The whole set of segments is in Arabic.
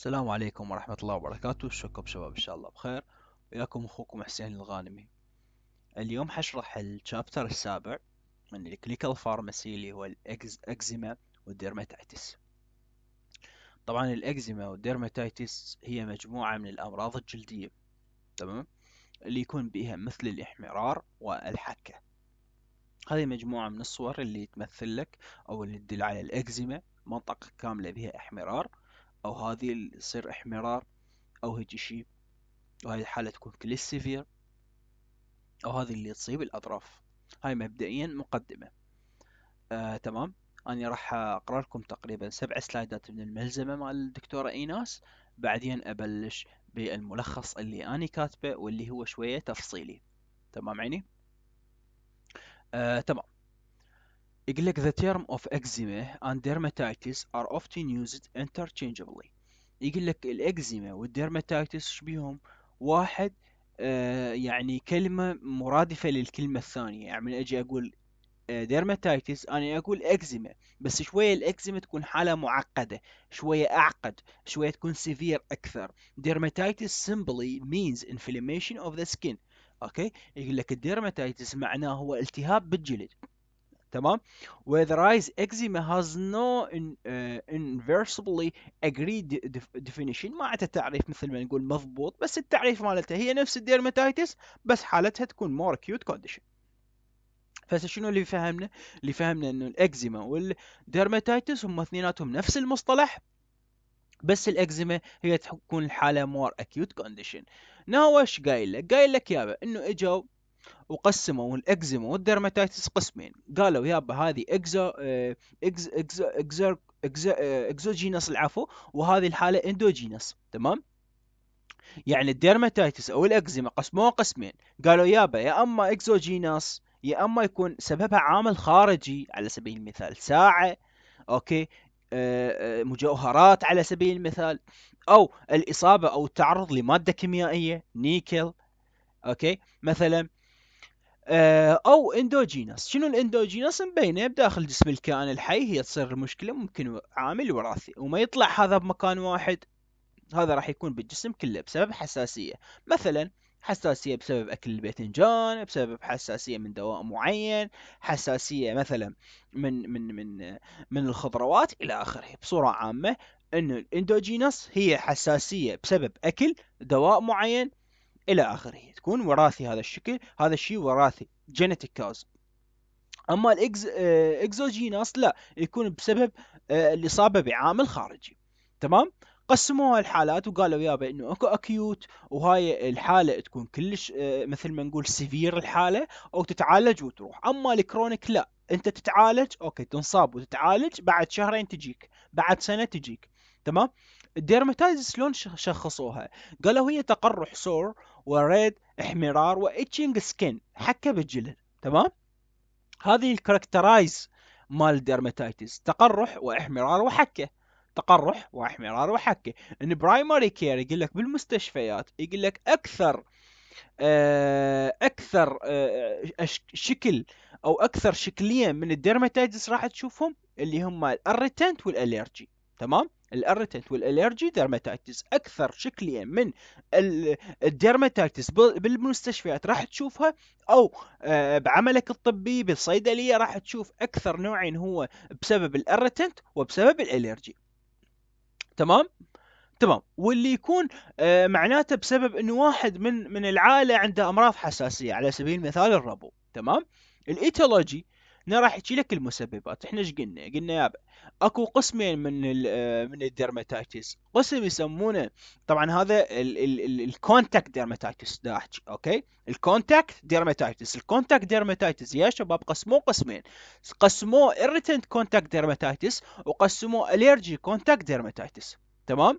السلام عليكم ورحمة الله وبركاته شكرا شباب إن شاء الله بخير وياكم أخوكم حسين الغانمي اليوم حشرح الشابتر السابع من الكليكال فارماسي اللي هو الأكزيما والديرماتيتس طبعا الأكزيما والديرماتيتس هي مجموعة من الأمراض الجلدية تمام اللي يكون بها مثل الإحمرار والحكة هذه مجموعة من الصور اللي تمثل لك أو اللي تدل على الأكزيما منطقة كاملة بها إحمرار أو هذه تصير احمرار أو هيجي شيء وهاي الحالة تكون كلش سيفير أو هذه اللي تصيب الأطراف هاي مبدئيا مقدمة آه تمام أنا راح أقرأ لكم تقريبا سبع سلايدات من الملزمة مع الدكتورة إيناس بعدين أبلش بالملخص اللي أنا كاتبه واللي هو شوية تفصيلي تمام عيني آه تمام Like the term of eczema and dermatitis are often used interchangeably. يقول لك الإكزيما والديرماتيتس شبيهم واحد آه يعني كلمة مرادفة للكلمة الثانية يعني من أجي أقول ديرماتيتس آه، أنا أقول إكزيما بس شوية الإكزيما تكون حالة معقدة شوية أعقد شوية تكون سيفير أكثر ديرماتيتس simply means inflammation of the skin أوكي يقول لك الديرماتيتس معناه هو التهاب بالجلد تمام where the rise eczema has no in, uh, آه، inversely agreed definition ما عنده تعريف مثل ما نقول مضبوط بس التعريف مالته هي نفس الديرماتيتس بس حالتها تكون more acute condition فهسه شنو اللي فهمنا؟ اللي فهمنا انه الاكزيما والديرماتيتس هم اثنيناتهم نفس المصطلح بس الاكزيما هي تكون الحاله مور اكيوت كونديشن ناوش قايل لك قايل لك يابا انه اجوا وقسموا الاكزيما والديرماتيتس قسمين قالوا يابا هذه اكزو آه، اكز اكزو اكزو آه، اكزوجينس العفو وهذه الحاله اندوجينس تمام يعني الديرماتيتس او الاكزيما قسموها قسمين قالوا يابا يا اما اكزوجينس يا اما يكون سببها عامل خارجي على سبيل المثال ساعه اوكي آه، مجوهرات على سبيل المثال او الاصابه او التعرض لماده كيميائيه نيكل اوكي مثلا آه، او اندوجينس شنو الاندوجينس مبينه بداخل جسم الكائن الحي هي تصير المشكله ممكن عامل وراثي وما يطلع هذا بمكان واحد هذا راح يكون بالجسم كله بسبب حساسيه مثلا حساسيه بسبب اكل الباذنجان بسبب حساسيه من دواء معين حساسيه مثلا من من من من الخضروات الى اخره بصوره عامه انه الاندوجينس هي حساسيه بسبب اكل دواء معين الى اخره تكون وراثي هذا الشكل هذا الشيء وراثي جينيتيك كوز اما الاكز آه، اكزوجيناس لا يكون بسبب آه، الاصابه بعامل خارجي تمام قسموها الحالات وقالوا يابا انه اكو اكيوت وهاي الحاله تكون كلش آه، مثل ما نقول سيفير الحاله او تتعالج وتروح اما الكرونيك لا انت تتعالج اوكي تنصاب وتتعالج بعد شهرين تجيك بعد سنه تجيك تمام الديرماتايزس شلون شخصوها قالوا هي تقرح سور وريد احمرار واتشنج سكين حكه بالجلد تمام هذه الكاركترايز مال الديرماتايتس تقرح واحمرار وحكه تقرح واحمرار وحكه ان برايمري كير يقول لك بالمستشفيات يقول لك اكثر آه، اكثر آه، آه، شكل او اكثر شكليا من الديرماتايتس راح تشوفهم اللي هم الريتنت والاليرجي تمام الارتنت والالرجي ديرماتايتس اكثر شكليا من الديرماتايتس بالمستشفيات راح تشوفها او آه، بعملك الطبي بالصيدليه راح تشوف اكثر نوعين هو بسبب الارتنت وبسبب الالرجي تمام تمام واللي يكون آه، معناته بسبب انه واحد من من العائله عنده امراض حساسيه على سبيل المثال الربو تمام الايتولوجي هنا راح يحكي لك المسببات احنا ايش قلنا قلنا يابا اكو قسمين من آه، من الديرماتايتس قسم يسمونه طبعا هذا الكونتاكت ديرماتايتس دا احكي اوكي الكونتاكت ديرماتايتس الكونتاكت ديرماتايتس يا شباب قسموه قسمين قسموه irritant كونتاكت ديرماتايتس وقسموه allergy كونتاكت ديرماتايتس تمام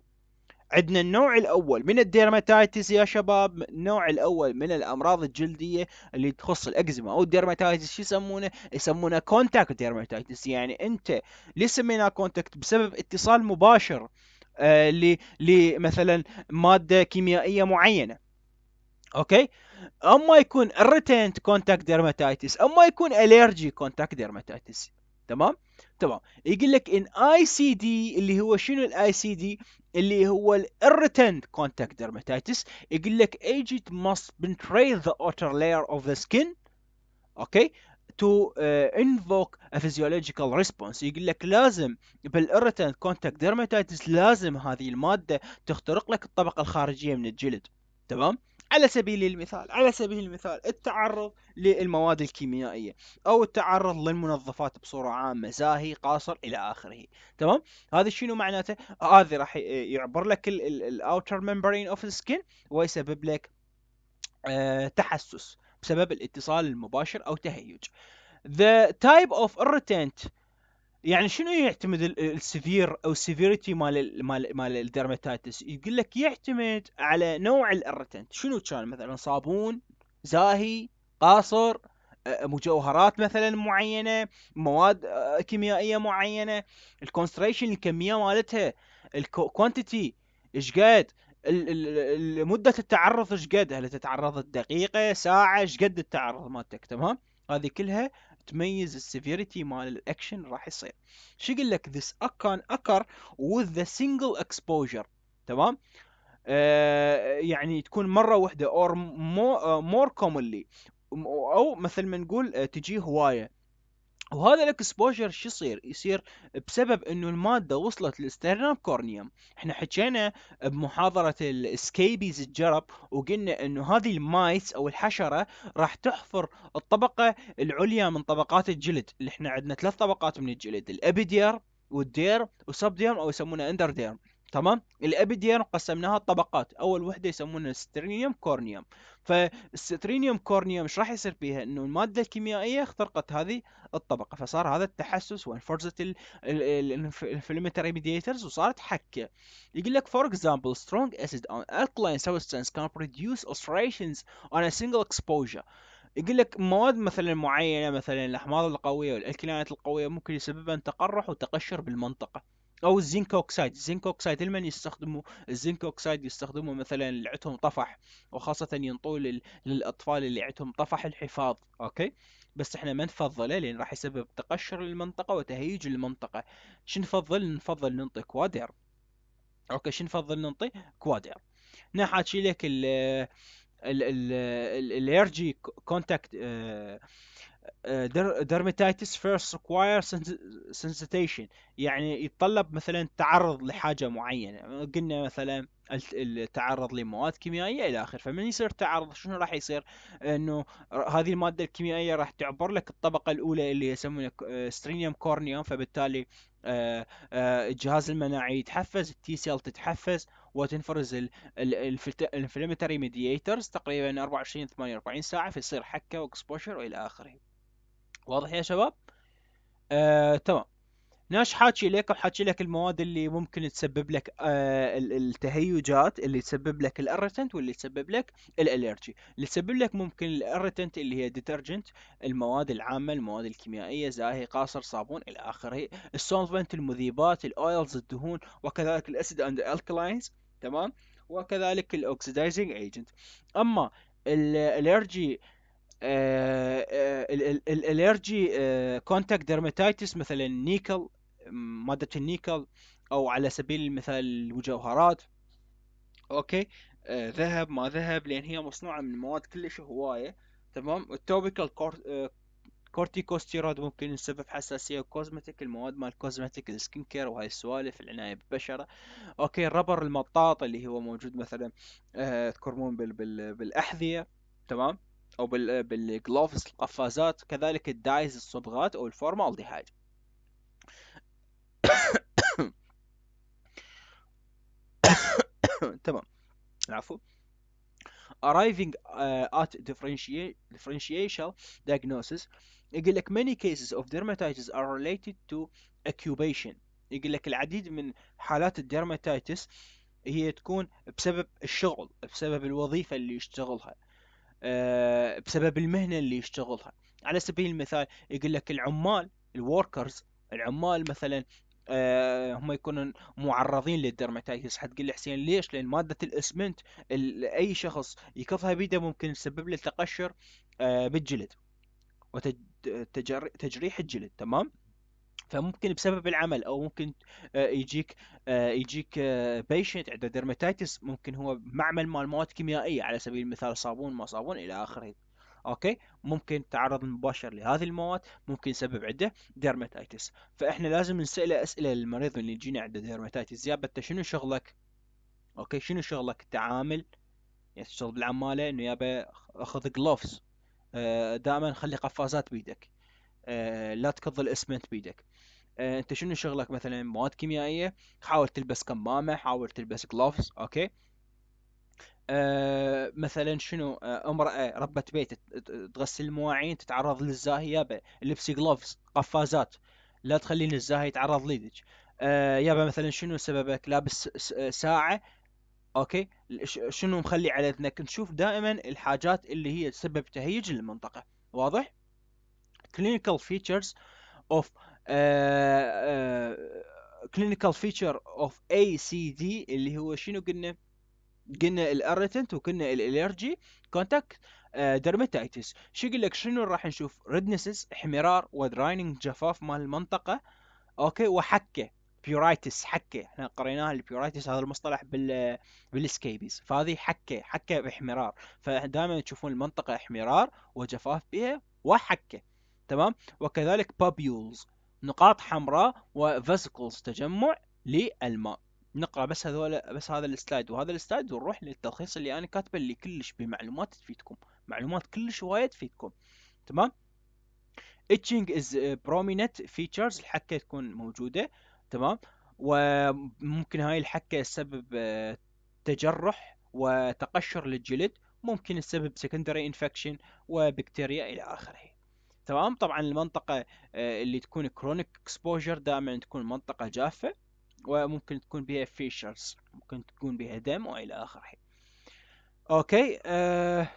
عندنا النوع الاول من الديرماتايتس يا شباب النوع الاول من الامراض الجلديه اللي تخص الاكزيما او الديرماتايتس شو يسمونه؟ يسمونه كونتاكت ديرماتايتس يعني انت ليه سميناه كونتاكت؟ بسبب اتصال مباشر آه لمثلا ماده كيميائيه معينه. اوكي؟ اما يكون الريتنت كونتاكت ديرماتايتس اما يكون اليرجي كونتاكت ديرماتايتس تمام تمام يقول لك ان اي سي دي اللي هو شنو الاي سي دي اللي هو الريتند كونتاكت ديرماتيتس يقول لك agent must penetrate the outer layer of the skin اوكي to انفوك uh, invoke a physiological response يقول لك لازم بالirritant contact dermatitis لازم هذه المادة تخترق لك الطبقة الخارجية من الجلد تمام على سبيل المثال على سبيل المثال التعرض للمواد الكيميائية أو التعرض للمنظفات بصورة عامة زاهي قاصر إلى آخره تمام هذا شنو معناته هذا راح يعبر لك الاوتر of اوف skin ويسبب لك آه، تحسس بسبب الاتصال المباشر أو تهيج The type of irritant يعني شنو يعتمد السيفير او السيفيريتي مال مال مال يقول لك يعتمد على نوع الارتنت شنو كان مثلا صابون زاهي قاصر مجوهرات مثلا معينه مواد كيميائيه معينه الكونستريشن الكميه مالتها الكوانتيتي ايش قد مده التعرض ايش قد هل تتعرض دقيقه ساعه ايش قد التعرض مالتك تمام هذه كلها تميز السيفيريتي مال الاكشن راح يصير شو يقول لك ذس كان اكر وذ ذا single اكسبوجر تمام آه، يعني تكون مره واحده اور مور uh, او مثل ما نقول آه، تجي هوايه وهذا الاكسبوجر شو يصير؟ يصير بسبب انه الماده وصلت للستيرناب كورنيوم، احنا حكينا بمحاضره السكيبيز الجرب وقلنا انه هذه المايس او الحشره راح تحفر الطبقه العليا من طبقات الجلد، اللي احنا عندنا ثلاث طبقات من الجلد، الابيدير والدير وسبديرم او يسمونه اندر ديرم تمام الابيديان قسمناها طبقات اول وحده يسمونها سترينيوم كورنيوم فالسترينيوم كورنيوم ايش راح يصير فيها انه الماده الكيميائيه اخترقت هذه الطبقه فصار هذا التحسس وانفرزت الانفلاماتوري ميديترز وصارت حكه يقول لك فور اكزامبل سترونج اسيد اون alkaline substance can produce oscillations on a single exposure يقول لك مواد مثلا معينه مثلا الاحماض القويه والالكلينات القويه ممكن يسببها تقرح وتقشر بالمنطقه او الزنك اوكسايد الزنك اوكسايد لمن يستخدمه الزنك اوكسايد يستخدمه مثلا اللي عندهم طفح وخاصه ينطوه للاطفال اللي عندهم طفح الحفاظ اوكي بس احنا ما نفضله لان راح يسبب تقشر للمنطقه وتهيج للمنطقه شو نفضل نفضل ننطي كوادر اوكي شو نفضل ننطي كوادر هنا حاكي لك ال الالرجي كونتاكت آه، درميتايتس فيرست ريكواير سنسيتيشن يعني يتطلب مثلا تعرض لحاجه معينه قلنا مثلا التعرض لمواد كيميائيه الى اخره فمن يصير تعرض شنو راح يصير انه هذه الماده الكيميائيه راح تعبر لك الطبقه الاولى اللي يسمونها سترينيوم كورنيوم آه، فبالتالي الجهاز آه، آه، المناعي يتحفز التي سيل تتحفز وتنفرز الانفلامتري ميدييترز تقريبا 24 48 ساعه فيصير حكه واكسبوشر والى اخره واضح يا شباب آه، تمام ناش حاكي لك وحاكي لك المواد اللي ممكن تسبب لك آه التهيجات اللي تسبب لك الارتنت واللي تسبب لك الالرجي اللي تسبب لك ممكن الارتنت اللي هي ديترجنت المواد العامه المواد الكيميائيه زاهي قاصر صابون الى اخره السولفنت المذيبات الاويلز الدهون وكذلك الاسيد اند الكلاينز تمام وكذلك الاوكسيدايزنج ايجنت اما الالرجي آه، آه، الالرجي كونتاكت ديرماتايتس مثلا النيكل ماده النيكل او على سبيل المثال المجوهرات اوكي آه، ذهب ما ذهب لان هي مصنوعه من مواد كلش هوايه تمام التوبيكال كورتيكوستيرويد ممكن يسبب حساسيه كوزمتيك المواد مال كوزمتيك السكين كير وهاي السوالف العنايه بالبشره اوكي الربر المطاط اللي هو موجود مثلا تكرمون بالاحذيه تمام او بالجلوفز القفازات كذلك الدايز الصبغات او الفورمالديهايد تمام عفوا arriving uh, at differential diagnosis يقول لك many cases of dermatitis are related to occupation يقول لك العديد من حالات الدرماتيتس هي تكون بسبب الشغل بسبب الوظيفة اللي يشتغلها آه، بسبب المهنه اللي يشتغلها على سبيل المثال يقول لك العمال الوركرز العمال مثلا آه، هم يكونون معرضين للدرماتايتس حتقول لي حسين ليش؟ لان ماده الاسمنت اي شخص يكفها بيده ممكن يسبب له تقشر آه، بالجلد وتجريح الجلد تمام؟ فممكن بسبب العمل او ممكن آه، يجيك آه، يجيك بيشنت آه، عنده درماتيتس ممكن هو معمل مال مواد كيميائيه على سبيل المثال صابون ما صابون الى اخره اوكي ممكن تعرض مباشر لهذه المواد ممكن يسبب عنده ديرماتيتس فاحنا لازم نساله اسئله للمريض اللي يجينا عنده ديرماتيتس يا انت شنو شغلك اوكي شنو شغلك التعامل يعني تشتغل بالعماله انه يابا اخذ جلوفز دائما خلي قفازات بيدك لا تكض الاسمنت بيدك آه، انت شنو شغلك مثلا مواد كيميائيه حاول تلبس كمامه حاول تلبس جلوفز اوكي أه مثلا شنو آه، امراه ربة بيت تغسل المواعين تتعرض للزاهي يابا لبسي جلوفز قفازات لا تخلين الزاهي يتعرض ليدج أه يابا مثلا شنو سببك لابس ساعه اوكي شنو مخلي على اذنك نشوف دائما الحاجات اللي هي تسبب تهيج للمنطقه واضح كلينيكال فيتشرز اوف كلينيكال فيتشر اوف اي سي دي اللي هو شنو قلنا قلنا الاريتنت وقلنا الالرجي كونتاكت درماتيتس شو يقول لك شنو راح نشوف ريدنسز احمرار ودراينينج جفاف مال المنطقه اوكي وحكه بيورايتس حكه احنا قريناها البيورايتس هذا المصطلح بال بالسكيبيز فهذه حكه حكه باحمرار فدائما تشوفون المنطقه احمرار وجفاف بها وحكه تمام وكذلك بابيولز نقاط حمراء وفاسكلز تجمع للماء نقرا بس هذول بس هذا السلايد وهذا السلايد ونروح للتلخيص اللي انا كاتبه اللي كلش بمعلومات تفيدكم معلومات كلش وايد تفيدكم تمام itching is prominent features الحكه تكون موجوده تمام وممكن هاي الحكه تسبب آه، تجرح وتقشر للجلد ممكن تسبب secondary infection وبكتيريا الى اخره تمام طبعا المنطقه آه، اللي تكون كرونيك اكسبوجر دائما تكون منطقه جافه وممكن تكون بها فيشرز ممكن تكون بها دم والى اخره اوكي آه،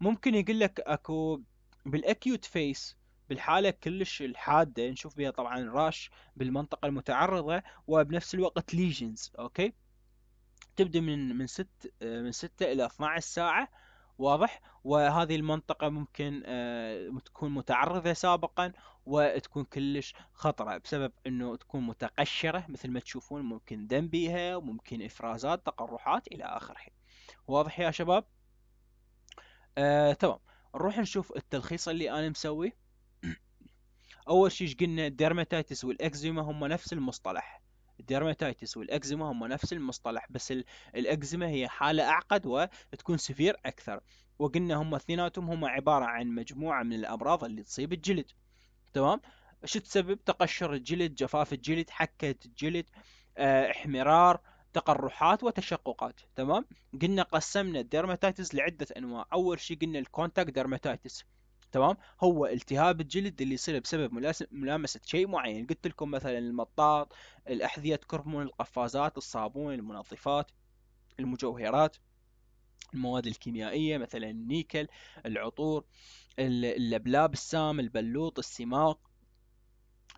ممكن يقول لك اكو بالاكيوت فيس بالحالة كلش الحادة نشوف بها طبعا راش بالمنطقة المتعرضة وبنفس الوقت ليجنز اوكي تبدأ من من 6 آه، من ستة إلى 12 ساعة واضح وهذه المنطقة ممكن آه، تكون متعرضة سابقا وتكون كلش خطرة بسبب انه تكون متقشرة مثل ما تشوفون ممكن دم بيها وممكن افرازات تقرحات الى اخره واضح يا شباب آه، تمام نروح نشوف التلخيص اللي انا مسويه اول شيء قلنا الديرماتايتس والاكزيما هم نفس المصطلح الديرماتايتس والاكزيما هم نفس المصطلح بس الاكزيما هي حاله اعقد وتكون سفير اكثر وقلنا هم اثنيناتهم هم عباره عن مجموعه من الامراض اللي تصيب الجلد تمام شو تسبب تقشر الجلد جفاف الجلد حكه الجلد آه، احمرار تقرحات وتشققات تمام قلنا قسمنا الديرماتايتس لعده انواع اول شيء قلنا الكونتاكت ديرماتايتس تمام هو التهاب الجلد اللي يصير بسبب ملامسه شيء معين قلت لكم مثلا المطاط الاحذيه تكرمون القفازات الصابون المنظفات المجوهرات المواد الكيميائيه مثلا النيكل العطور اللبلاب السام البلوط السماق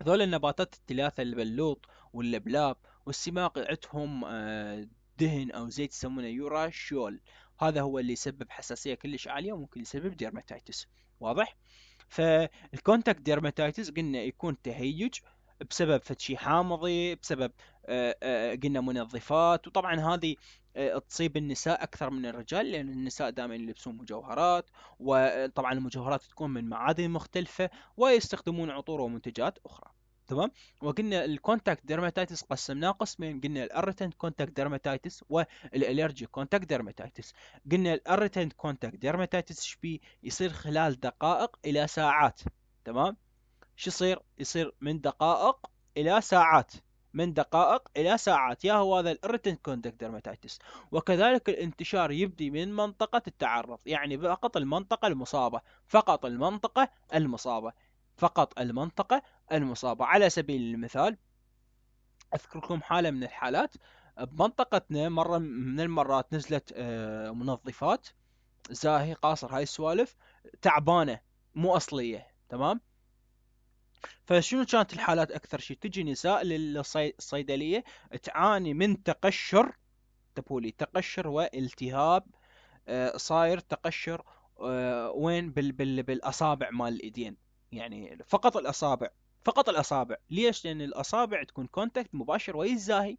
هذول النباتات الثلاثه البلوط واللبلاب والسماق عندهم آه، دهن او زيت يسمونه يوراشيول هذا هو اللي يسبب حساسيه كلش عاليه وممكن يسبب ديرماتيتس واضح فالكونتاكت ديرماتايتس قلنا يكون تهيج بسبب فتشي حامضي بسبب آه، آه، قلنا منظفات وطبعا هذه آه، تصيب النساء اكثر من الرجال لان النساء دائما يلبسون مجوهرات وطبعا المجوهرات تكون من معادن مختلفه ويستخدمون عطور ومنتجات اخرى تمام وقلنا الكونتاكت ديرماتايتس قسمناه قسمين قلنا الارتنت كونتاكت ديرماتايتس والالرجي كونتاكت ديرماتايتس قلنا الارتنت كونتاكت ديرماتايتس ايش بيه يصير خلال دقائق الى ساعات تمام شو يصير يصير من دقائق الى ساعات من دقائق إلى ساعات يا هو هذا الريتن كونتاكت ديرماتايتس وكذلك الانتشار يبدي من منطقة التعرض يعني فقط المنطقة المصابة فقط المنطقة المصابة فقط المنطقة المصابة على سبيل المثال أذكر لكم حالة من الحالات بمنطقتنا مرة من المرات نزلت آه، منظفات زاهي قاصر هاي السوالف تعبانة مو أصلية تمام فشنو كانت الحالات اكثر شيء تجي نساء للصيدليه تعاني من تقشر تبولي تقشر والتهاب آه، صاير تقشر آه، وين بال بال بالاصابع مال الايدين يعني فقط الاصابع فقط الاصابع ليش لان الاصابع تكون كونتاكت مباشر ويا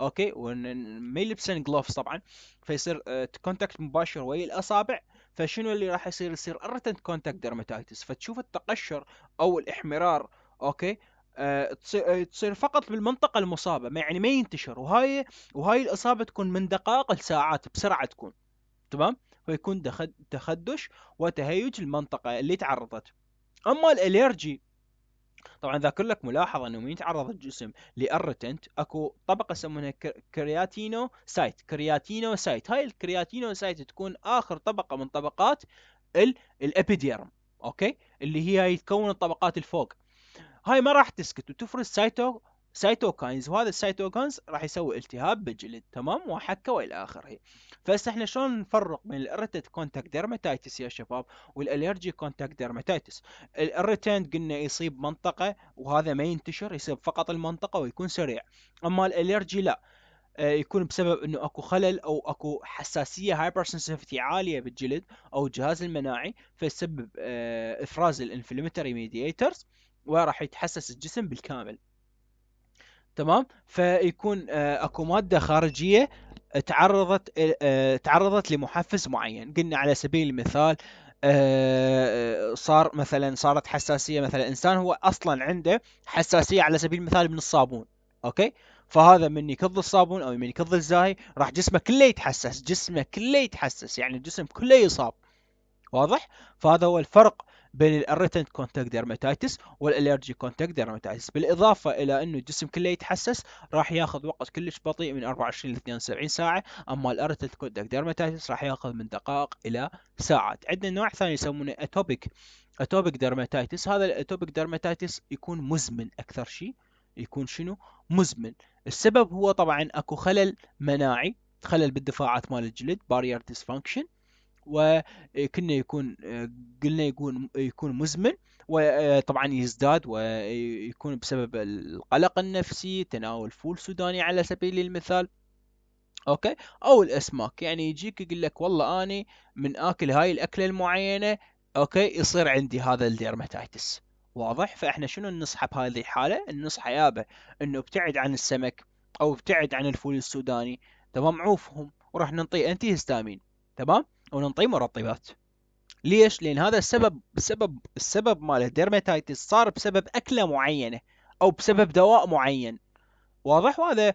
اوكي ما يلبسن جلوفز طبعا فيصير كونتاكت آه، مباشر ويا الاصابع فشنو اللي راح يصير يصير ارتنت كونتاكت درماتايتس فتشوف التقشر او الاحمرار اوكي آه، تصير, آه، تصير فقط بالمنطقة المصابة ما يعني ما ينتشر وهاي وهاي الإصابة تكون من دقائق لساعات بسرعة تكون تمام فيكون تخدش وتهيج المنطقة اللي تعرضت أما الأليرجي طبعا ذاكر لك ملاحظه انه من يتعرض الجسم لارتنت اكو طبقه يسمونها كرياتينو سايت كرياتينو سايت هاي الكرياتينو سايت تكون اخر طبقه من طبقات الابيديرم اوكي اللي هي تكون الطبقات الفوق هاي ما راح تسكت وتفرز سايتو سايتوكاينز وهذا السايتوكاينز راح يسوي التهاب بالجلد تمام وحكه والى اخره فهسه احنا شلون نفرق بين الاريتد كونتاكت ديرماتايتس يا شباب والالرجي كونتاكت ديرماتايتس الاريتنت قلنا يصيب منطقه وهذا ما ينتشر يصيب فقط المنطقه ويكون سريع اما الالرجي لا آه، يكون بسبب انه اكو خلل او اكو حساسيه هايبر سنسيفتي عاليه بالجلد او الجهاز المناعي فيسبب آه، افراز الانفلمتري ميدييترز وراح يتحسس الجسم بالكامل تمام فيكون آه، اكو ماده خارجيه آه، تعرضت آه، تعرضت لمحفز معين قلنا على سبيل المثال صار مثلا صارت حساسيه مثلا انسان هو اصلا عنده حساسيه على سبيل المثال من الصابون اوكي فهذا من يكض الصابون او من يكض الزاهي راح جسمه كله يتحسس جسمه كله يتحسس يعني الجسم كله يصاب واضح فهذا هو الفرق بين الريتنت كونتاكت ديرماتايتس والالرجي كونتاكت ديرماتايتس بالاضافه الى انه الجسم كله يتحسس راح ياخذ وقت كلش بطيء من 24 ل 72 ساعه اما الاريتنت كونتاكت ديرماتايتس راح ياخذ من دقائق الى ساعات عندنا نوع ثاني يسمونه اتوبيك اتوبيك ديرماتايتس هذا الاتوبيك ديرماتايتس يكون مزمن اكثر شيء يكون شنو مزمن السبب هو طبعا اكو خلل مناعي خلل بالدفاعات مال الجلد بارير ديسفانكشن وكنا يكون قلنا يكون يكون مزمن وطبعا يزداد ويكون بسبب القلق النفسي تناول فول سوداني على سبيل المثال اوكي او الاسماك يعني يجيك يقول لك والله اني من اكل هاي الاكله المعينه اوكي يصير عندي هذا الديرماتايتس واضح فاحنا شنو ننصح بهذه الحاله النصح يابا انه ابتعد عن السمك او ابتعد عن الفول السوداني تمام عوفهم وراح ننطيه انتي هستامين تمام او ننطيه مرطبات ليش؟ لان هذا السبب السبب السبب مال الديرماتايتس صار بسبب اكله معينه او بسبب دواء معين واضح وهذا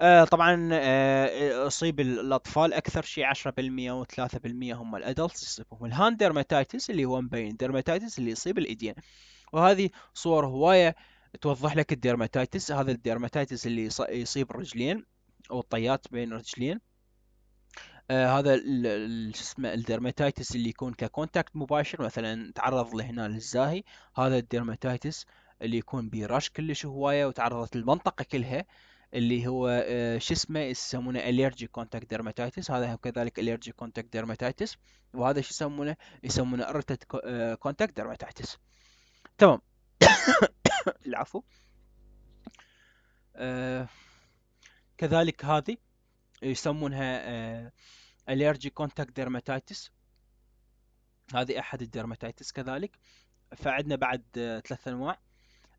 آه طبعا آه يصيب الاطفال اكثر شيء 10% و3% هم الادلتس يصيبهم الهاند ديرماتايتس اللي هو مبين ديرماتايتس اللي يصيب الايدين وهذه صور هوايه توضح لك الديرماتايتس هذا الديرماتايتس اللي يصيب الرجلين او الطيات بين الرجلين آه، هذا شو اسمه الديرماتايتس اللي يكون ككونتاكت مباشر مثلا تعرض لهنا للزاهي هذا الديرماتايتس اللي يكون برش كلش هوايه وتعرضت المنطقه كلها اللي هو آه، شو اسمه يسمونه اليرجي كونتاكت ديرماتايتس هذا كذلك اليرجي كونتاكت ديرماتايتس وهذا شو يسمونه يسمونه ارتد كونتاكت ديرماتايتس تمام العفو آه، كذلك هذه إيه، يسمونها اليرجي كونتاكت ديرماتايتس هذه احد الديرماتايتس كذلك فعندنا بعد آه، ثلاث انواع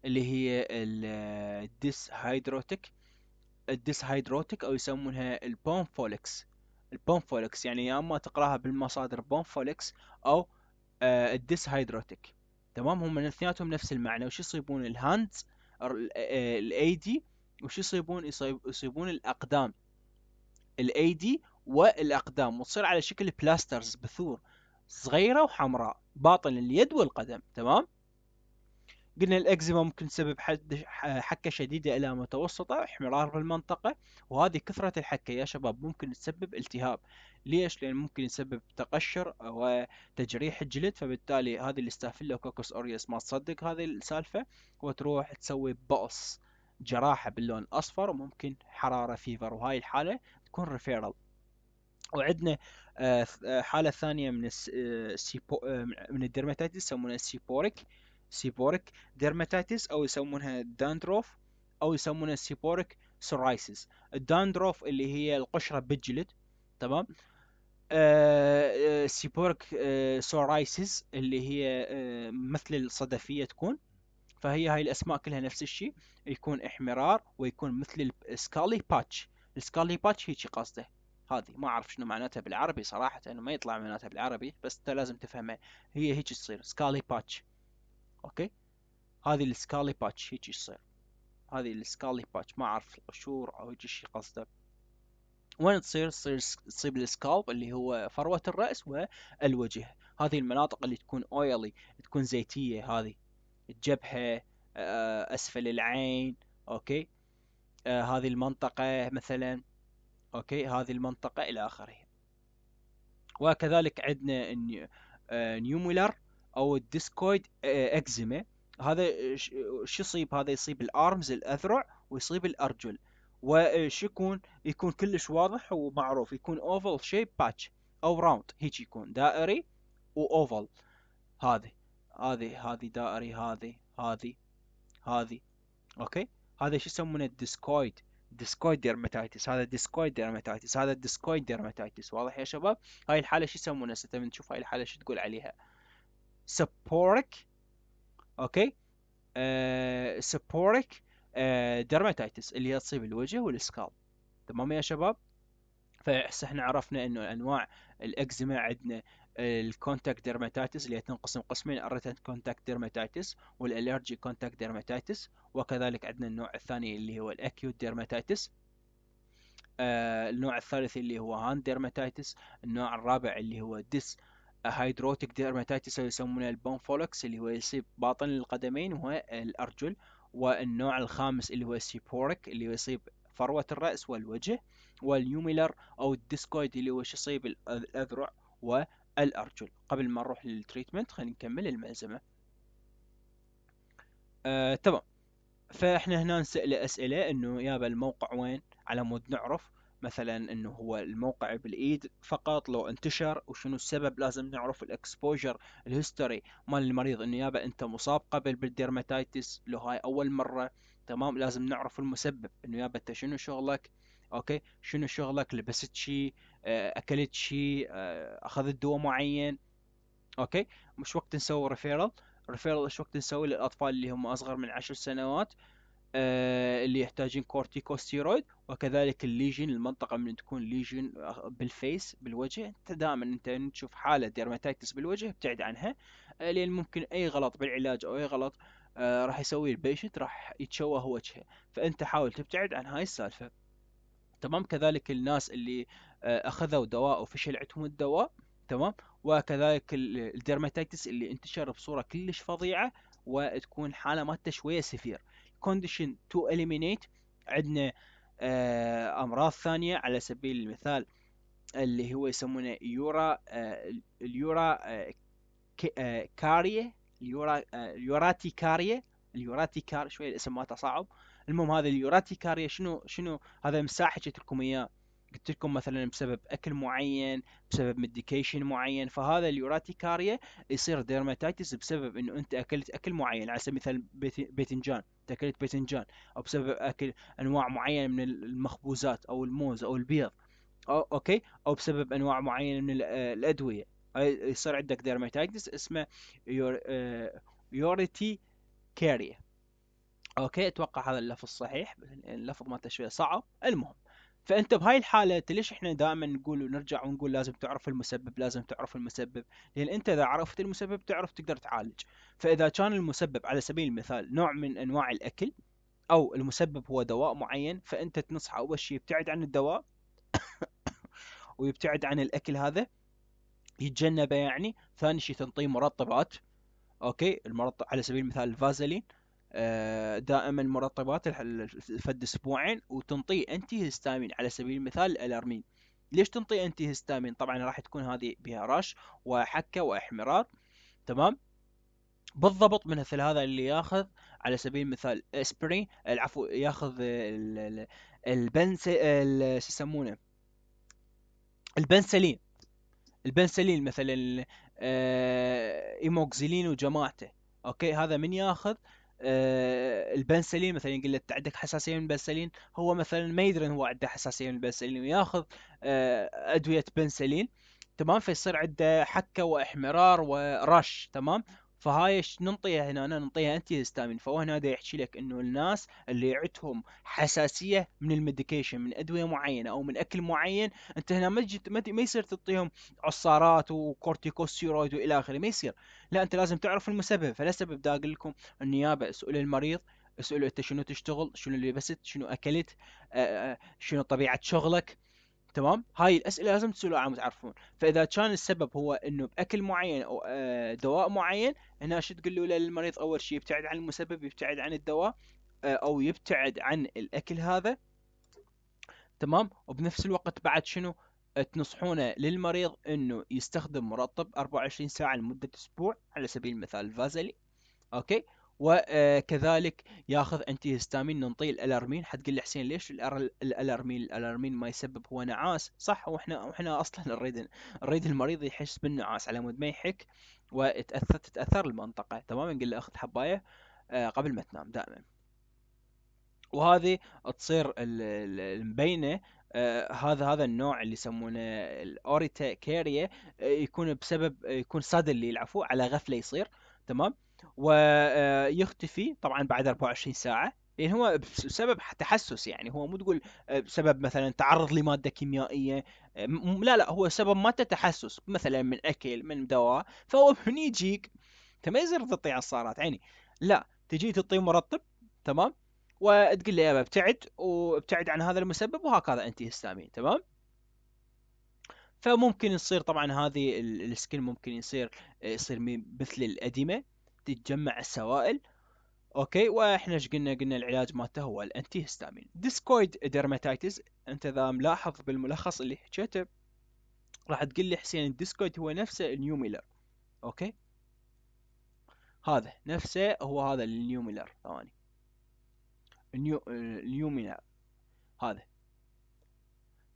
اللي هي الديس هيدروتيك الديس هيدروتيك او يسمونها البوم فولكس يعني يا اما تقراها بالمصادر فولكس او الديس آه، هيدروتيك تمام هم اثنيناتهم نفس المعنى وش يصيبون الهاندز الايدي آه، وش يصيبون يصيبون الاقدام الايدي والاقدام وتصير على شكل بلاسترز بثور صغيره وحمراء باطن اليد والقدم تمام قلنا الاكزيما ممكن تسبب حكه شديده الى متوسطه احمرار بالمنطقه وهذه كثره الحكه يا شباب ممكن تسبب التهاب ليش لان ممكن يسبب تقشر وتجريح الجلد فبالتالي هذه الاستافيلوكوكس اوريوس ما تصدق هذه السالفه وتروح تسوي بقص جراحه باللون الاصفر وممكن حراره فيفر وهاي الحاله تكون ريفيرال وعندنا آه، آه، حاله ثانيه من السيبو آه، من الديرماتيتس يسمونها سيبوريك سيبوريك ديرماتيتس او يسمونها داندروف او يسمونها سيبوريك سورايسيس الداندروف اللي هي القشره بالجلد تمام سيبوريك سورايسيس اللي هي مثل الصدفيه تكون فهي هاي الاسماء كلها نفس الشيء يكون احمرار ويكون مثل السكالي باتش السكاليباتش هيجي قصده هذه ما اعرف شنو معناتها بالعربي صراحه انه ما يطلع معناتها بالعربي بس انت لازم تفهمها هي هيك تصير سكالي باتش اوكي هذه السكالي باتش هيك تصير هذه السكالي باتش ما اعرف قشور او هيك شيء قصده وين تصير تصير تصيب السكالب اللي هو فروه الراس والوجه هذه المناطق اللي تكون اويلي تكون زيتيه هذه الجبهه آه، اسفل العين اوكي آه، هذه المنطقة مثلا أوكي هذه المنطقة إلى آخره وكذلك عندنا آه، نيومولر أو الديسكويد آه، اكزيما هذا شو يصيب هذا يصيب الارمز الاذرع ويصيب الارجل وش يكون يكون كلش واضح ومعروف يكون اوفل شيب باتش او راوند هيك يكون دائري واوفل هذه هذه هذه دائري هذه هذه هذه اوكي هذا شو يسمونه الديسكويد ديسكويد ديرماتايتس هذا ديسكويد ديرماتايتس هذا ديسكويد ديرماتايتس واضح يا شباب هاي الحاله شو يسمونها هسه من تشوف هاي الحاله شو تقول عليها سبورك اوكي سبورك آه، ديرماتايتس آه، اللي هي تصيب الوجه والسكالب تمام يا شباب فهسه احنا عرفنا انه انواع الاكزيما عندنا الكونتاكت ديرماتايتس اللي تنقسم قسمين الريتنت كونتاكت ديرماتايتس والالرجي كونتاكت ديرماتايتس وكذلك عندنا النوع الثاني اللي هو الاكيوت آه، ديرماتايتس النوع الثالث اللي هو هاند ديرماتايتس النوع الرابع اللي هو ديس هيدروتيك ديرماتايتس اللي يسمونه البون فولكس اللي هو يصيب باطن القدمين والارجل والنوع الخامس اللي هو السيبوريك اللي هو يصيب فروة الرأس والوجه واليوميلر أو الديسكويد اللي هو يصيب الأذرع والأرجل قبل ما نروح للتريتمنت خلينا نكمل الملزمة آه تمام فاحنا هنا نسأله أسئلة إنه يابا الموقع وين على مود نعرف مثلا انه هو الموقع بالايد فقط لو انتشر وشنو السبب لازم نعرف الاكسبوجر الهيستوري مال المريض انه يابا انت مصاب قبل بالديرماتيتس لو هاي اول مره تمام لازم نعرف المسبب انه يا بت شنو شغلك اوكي شنو شغلك لبست شي آه، اكلت شي آه، اخذت دواء معين اوكي مش وقت نسوي ريفيرال ريفيرال ايش وقت نسوي للاطفال اللي هم اصغر من عشر سنوات آه، اللي يحتاجين كورتيكوستيرويد وكذلك الليجن المنطقه من تكون ليجن بالفيس بالوجه انت دائما انت تشوف حاله ديرماتيتس بالوجه ابتعد عنها لان ممكن اي غلط بالعلاج او اي غلط آه، راح يسوي البيشنت راح يتشوه وجهه فانت حاول تبتعد عن هاي السالفه تمام كذلك الناس اللي آه، اخذوا دواء وفشل عندهم الدواء تمام وكذلك الديرماتيتس اللي انتشر بصوره كلش فظيعه وتكون حاله مالته شويه سفير كونديشن تو اليمينيت عندنا آه، امراض ثانيه على سبيل المثال اللي هو يسمونه يورا اليورا كاريه اليورا آه، اليوراتي كاريا اليوراتي كار شويه الاسم ما صعب المهم هذا اليوراتي كاريا شنو شنو هذا مساحة حكيت لكم اياه قلت لكم مثلا بسبب اكل معين بسبب مديكيشن معين فهذا اليوراتي كاريا يصير ديرماتايتس بسبب انه انت اكلت اكل معين على سبيل المثال باذنجان اكلت باذنجان او بسبب اكل انواع معينه من المخبوزات او الموز او البيض أو اوكي او بسبب انواع معينه من آه، الادويه يصير عندك ديرماتايتس اسمه يور آه، يوريتي كاريا اوكي اتوقع هذا اللفظ صحيح اللفظ مالته شويه صعب المهم فانت بهاي الحاله ليش احنا دائما نقول ونرجع ونقول لازم تعرف المسبب لازم تعرف المسبب لان انت اذا عرفت المسبب تعرف تقدر تعالج فاذا كان المسبب على سبيل المثال نوع من انواع الاكل او المسبب هو دواء معين فانت تنصحه اول شيء يبتعد عن الدواء ويبتعد عن الاكل هذا يتجنبه يعني ثاني شيء تنطيه مرطبات اوكي المرطب على سبيل المثال الفازلين آه، دائما مرطبات الفد اسبوعين وتنطيه انتي هيستامين على سبيل المثال الارمين ليش تنطي انتي هيستامين طبعا راح تكون هذه بها رش وحكه واحمرار تمام بالضبط من مثل هذا اللي ياخذ على سبيل المثال اسبري العفو ياخذ البنس يسمونه البنسلين البنسلين مثلا آه، ايموكسيلين وجماعته اوكي هذا من ياخذ آه البنسلين مثلا يقول لك عندك حساسيه من البنسلين هو مثلا ما يدري هو عنده حساسيه من البنسلين وياخذ آه ادويه بنسلين تمام فيصير عنده حكه واحمرار ورش تمام فهاي ننطيها هنا أنا ننطيها انتي هيستامين فهو هنا يحكي لك انه الناس اللي عندهم حساسيه من الميديكيشن من ادويه معينه او من اكل معين انت هنا ما ما يصير تعطيهم عصارات وكورتيكوستيرويد والى اخره ما يصير لا انت لازم تعرف المسبب فلا سبب دا اقول لكم النيابه اسال المريض اساله انت شنو تشتغل شنو لبست شنو اكلت شنو طبيعه شغلك تمام هاي الاسئله لازم تسالوها عم تعرفون فاذا كان السبب هو انه باكل معين او آه، دواء معين هنا شو تقول له للمريض اول شيء يبتعد عن المسبب يبتعد عن الدواء آه، او يبتعد عن الاكل هذا تمام وبنفس الوقت بعد شنو آه، تنصحونه للمريض انه يستخدم مرطب 24 ساعه لمده اسبوع على سبيل المثال فازلي اوكي وكذلك ياخذ انتي هيستامين ننطيه الالارمين حتقول لي حسين ليش الالارمين الالارمين ما يسبب هو نعاس صح واحنا واحنا اصلا نريد نريد المريض يحس بالنعاس على مود ما يحك وتتاثر تتاثر المنطقه تمام نقول له اخذ حبايه آه، قبل ما تنام دائما وهذه تصير المبينه آه هذا هذا النوع اللي يسمونه الاوريتا كيريا آه يكون بسبب آه يكون صدل اللي يلعفوه على غفله يصير تمام ويختفي طبعا بعد 24 ساعه لان يعني هو بسبب تحسس يعني هو مو تقول بسبب مثلا تعرض لماده كيميائيه لا لا هو سبب مادة تحسس مثلا من اكل من دواء فهو من يجيك انت ما يصير تطيع عصارات عيني لا تجي تعطيه مرطب تمام وتقول له يابا ابتعد وابتعد عن هذا المسبب وهكذا انت هستامين تمام فممكن يصير طبعا هذه السكن ممكن يصير يصير مثل الادمه تتجمع السوائل اوكي واحنا ايش قلنا قلنا العلاج مالته هو الانتي هيستامين ديسكويد ديرماتيتس انت اذا ملاحظ بالملخص اللي حكيته راح تقول لي حسين الديسكويد هو نفسه النيوميلر اوكي هذا نفسه هو هذا النيوميلر ثواني النيو النيوميلر هذا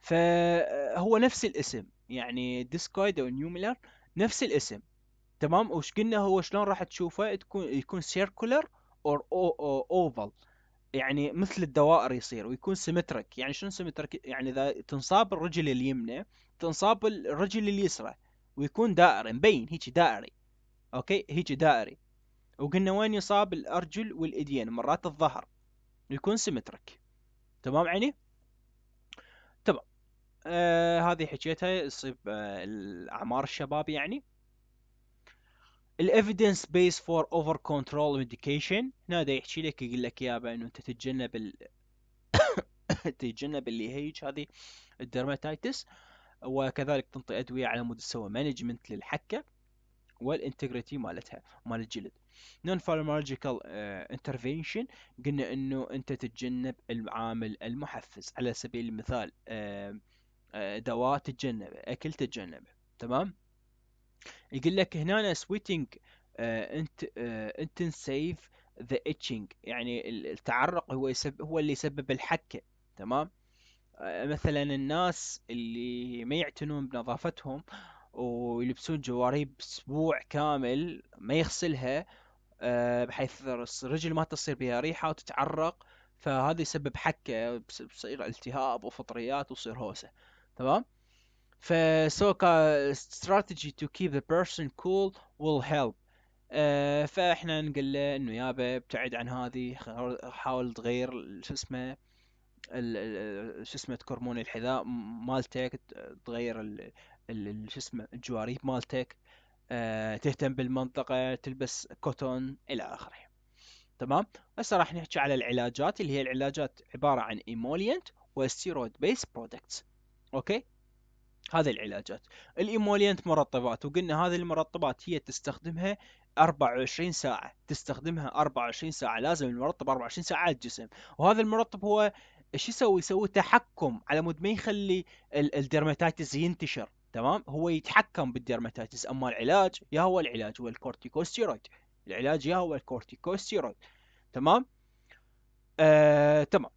فهو نفس الاسم يعني ديسكويد او نيوميلر نفس الاسم تمام وش قلنا هو شلون راح تشوفه تكون يكون سيركولر او اوفل يعني مثل الدوائر يصير ويكون سيمتريك يعني شنو سيمتريك يعني اذا تنصاب الرجل اليمنى تنصاب الرجل اليسرى ويكون دائري مبين هيك دائري اوكي هيك دائري وقلنا وين يصاب الارجل والايدين مرات الظهر يكون سيمتريك تمام عيني تمام آه هذه حكيتها يصيب آه الاعمار الشباب يعني الايفيدنس بيس فور اوفر كنترول ميديكيشن هنا دا يحكي لك يقول لك يابا انه انت تتجنب ال... تتجنب اللي هيج هذه الدرماتايتس وكذلك تنطي ادويه على مود تسوي مانجمنت للحكه والانتجريتي مالتها مال الجلد نون فارماجيكال انترفينشن قلنا انه انت تتجنب العامل المحفز على سبيل المثال uh, دواء تتجنبه اكل تتجنبه تمام يقول لك هنا سويتنج آه، انت آه، انت سيف ذا اتشنج يعني التعرق هو يسبب هو اللي يسبب الحكه تمام آه، مثلا الناس اللي ما يعتنون بنظافتهم ويلبسون جوارب اسبوع كامل ما يغسلها بحيث الرجل ما تصير بها ريحه وتتعرق فهذا يسبب حكه يصير التهاب وفطريات ويصير هوسه تمام فسوكا استراتيجي تو كيب ذا بيرسون كول ويل هيلب فاحنا نقول له انه يابا ابتعد عن هذه حاول تغير شو اسمه شو اسمه تكرمون الحذاء مالتك تغير شو اسمه الجواريب مالتك آه، تهتم بالمنطقة تلبس كوتون إلى آخره تمام هسه راح نحكي على العلاجات اللي هي العلاجات عبارة عن ايمولينت وستيرويد بيس برودكتس اوكي هذه العلاجات الايمولينت مرطبات وقلنا هذه المرطبات هي تستخدمها 24 ساعة تستخدمها 24 ساعة لازم المرطب 24 ساعة على الجسم وهذا المرطب هو ايش يسوي يسوي تحكم على مود ما يخلي الديرماتيتس ينتشر تمام هو يتحكم بالديرماتيتس اما العلاج يا هو العلاج هو الكورتيكوستيرويد العلاج يا هو الكورتيكوستيرويد تمام آه، تمام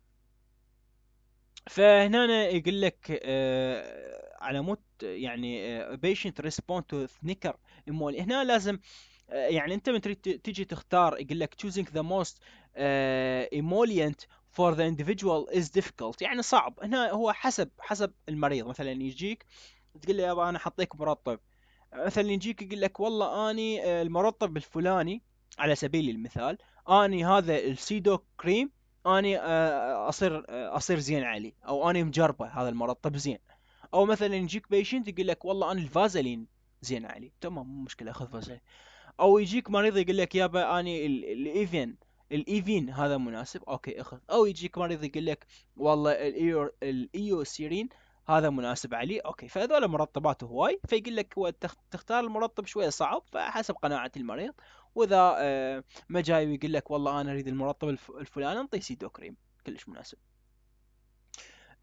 فهنا يقول لك آه، على مود يعني بيشنت ريسبوند تو سنيكر مول هنا لازم آه، يعني انت من تجي تختار يقول لك choosing the most uh, emollient for the individual is difficult يعني صعب هنا هو حسب حسب المريض مثلا يجيك تقول له يابا انا حطيك مرطب مثلا يجيك يقول لك والله اني آه، المرطب الفلاني على سبيل المثال اني هذا السيدو كريم اني اصير اصير زين عليه او اني مجربه هذا المرطب زين او مثلا يجيك بيشنت يقول لك والله انا الفازلين زين علي تمام مو مشكله خذ فازلين او يجيك مريض يقول لك يابا اني الايفين الايفين هذا مناسب اوكي اخذ او يجيك مريض يقول لك والله الايو الايوسيرين هذا مناسب علي اوكي فهذول مرطبات هواي فيقول لك هو تختار المرطب شويه صعب فحسب قناعه المريض واذا آه، ما جاي ويقول لك والله انا اريد المرطب الفلاني انطي سيدو كريم كلش مناسب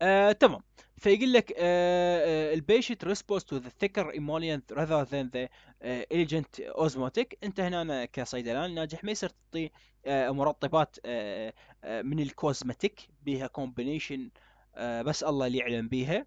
آه تمام فيقول لك آه، آه، البيشنت ريسبونس تو ذا ثيكر ايمولينت راذر ذان ذا ايجنت آه، اوزموتيك انت هنا كصيدلان ناجح ما يصير تعطي مرطبات من الكوزمتيك بها كومبينيشن بس الله اللي يعلم بيها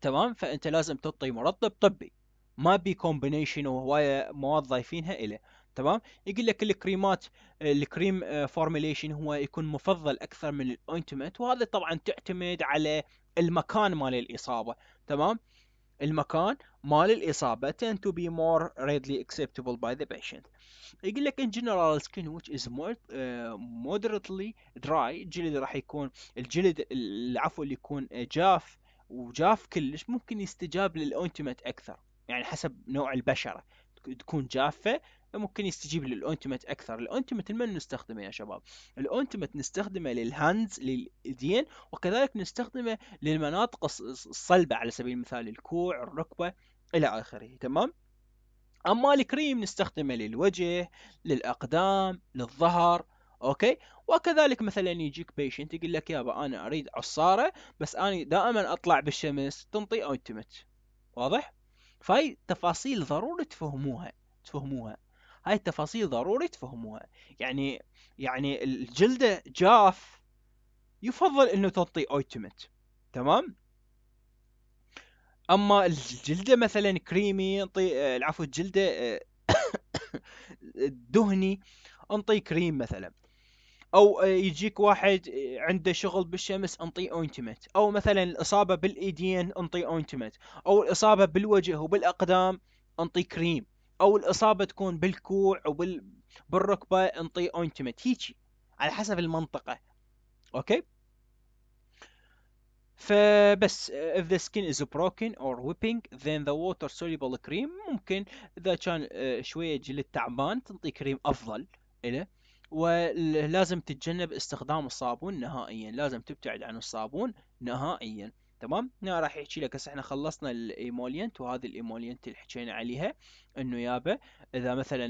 تمام فانت لازم تعطي مرطب طبي ما بي كومبينيشن وهوايه مواد ضايفينها اليه تمام يقول لك الكريمات الكريم فورميليشن آه، هو يكون مفضل اكثر من الاونتمنت وهذا طبعا تعتمد على المكان مال الاصابه تمام المكان مال الإصابة tend to be more readily acceptable by the patient. يقول لك in general skin which is more, uh, moderately dry الجلد راح يكون الجلد العفو اللي يكون آه، جاف وجاف كلش ممكن يستجاب للأونتمنت أكثر يعني حسب نوع البشرة تكون جافه ممكن يستجيب للاونتمت اكثر الاونتمت لمن نستخدمه يا شباب الاونتمت نستخدمه للهاندز للإيدين وكذلك نستخدمه للمناطق الصلبه على سبيل المثال الكوع الركبه الى اخره تمام اما الكريم نستخدمه للوجه للاقدام للظهر اوكي وكذلك مثلا يجيك بيشنت يقول لك يابا انا اريد عصاره بس انا دائما اطلع بالشمس تنطي اوتمت واضح فهاي تفاصيل ضروري تفهموها تفهموها هاي التفاصيل ضروري تفهموها يعني يعني الجلده جاف يفضل انه تعطي اوتيمت تمام اما الجلده مثلا كريمي انطي العفو آه، الجلده آه، دهني انطي كريم مثلا او يجيك واحد عنده شغل بالشمس انطي اوينتمنت او مثلا الاصابه بالايدين انطي اوينتمنت او الاصابه بالوجه وبالاقدام انطي كريم او الاصابه تكون بالكوع وبالركبه انطي اوينتمنت هيجي على حسب المنطقه اوكي فبس if the skin is broken or whipping then the water soluble cream ممكن اذا كان آه، شويه جلد تعبان تنطي كريم افضل له ولازم تتجنب استخدام الصابون نهائيا لازم تبتعد عن الصابون نهائيا تمام هنا راح يحكي لك هسه احنا خلصنا الايمولينت وهذه الايمولينت اللي حكينا عليها انه يابا اذا مثلا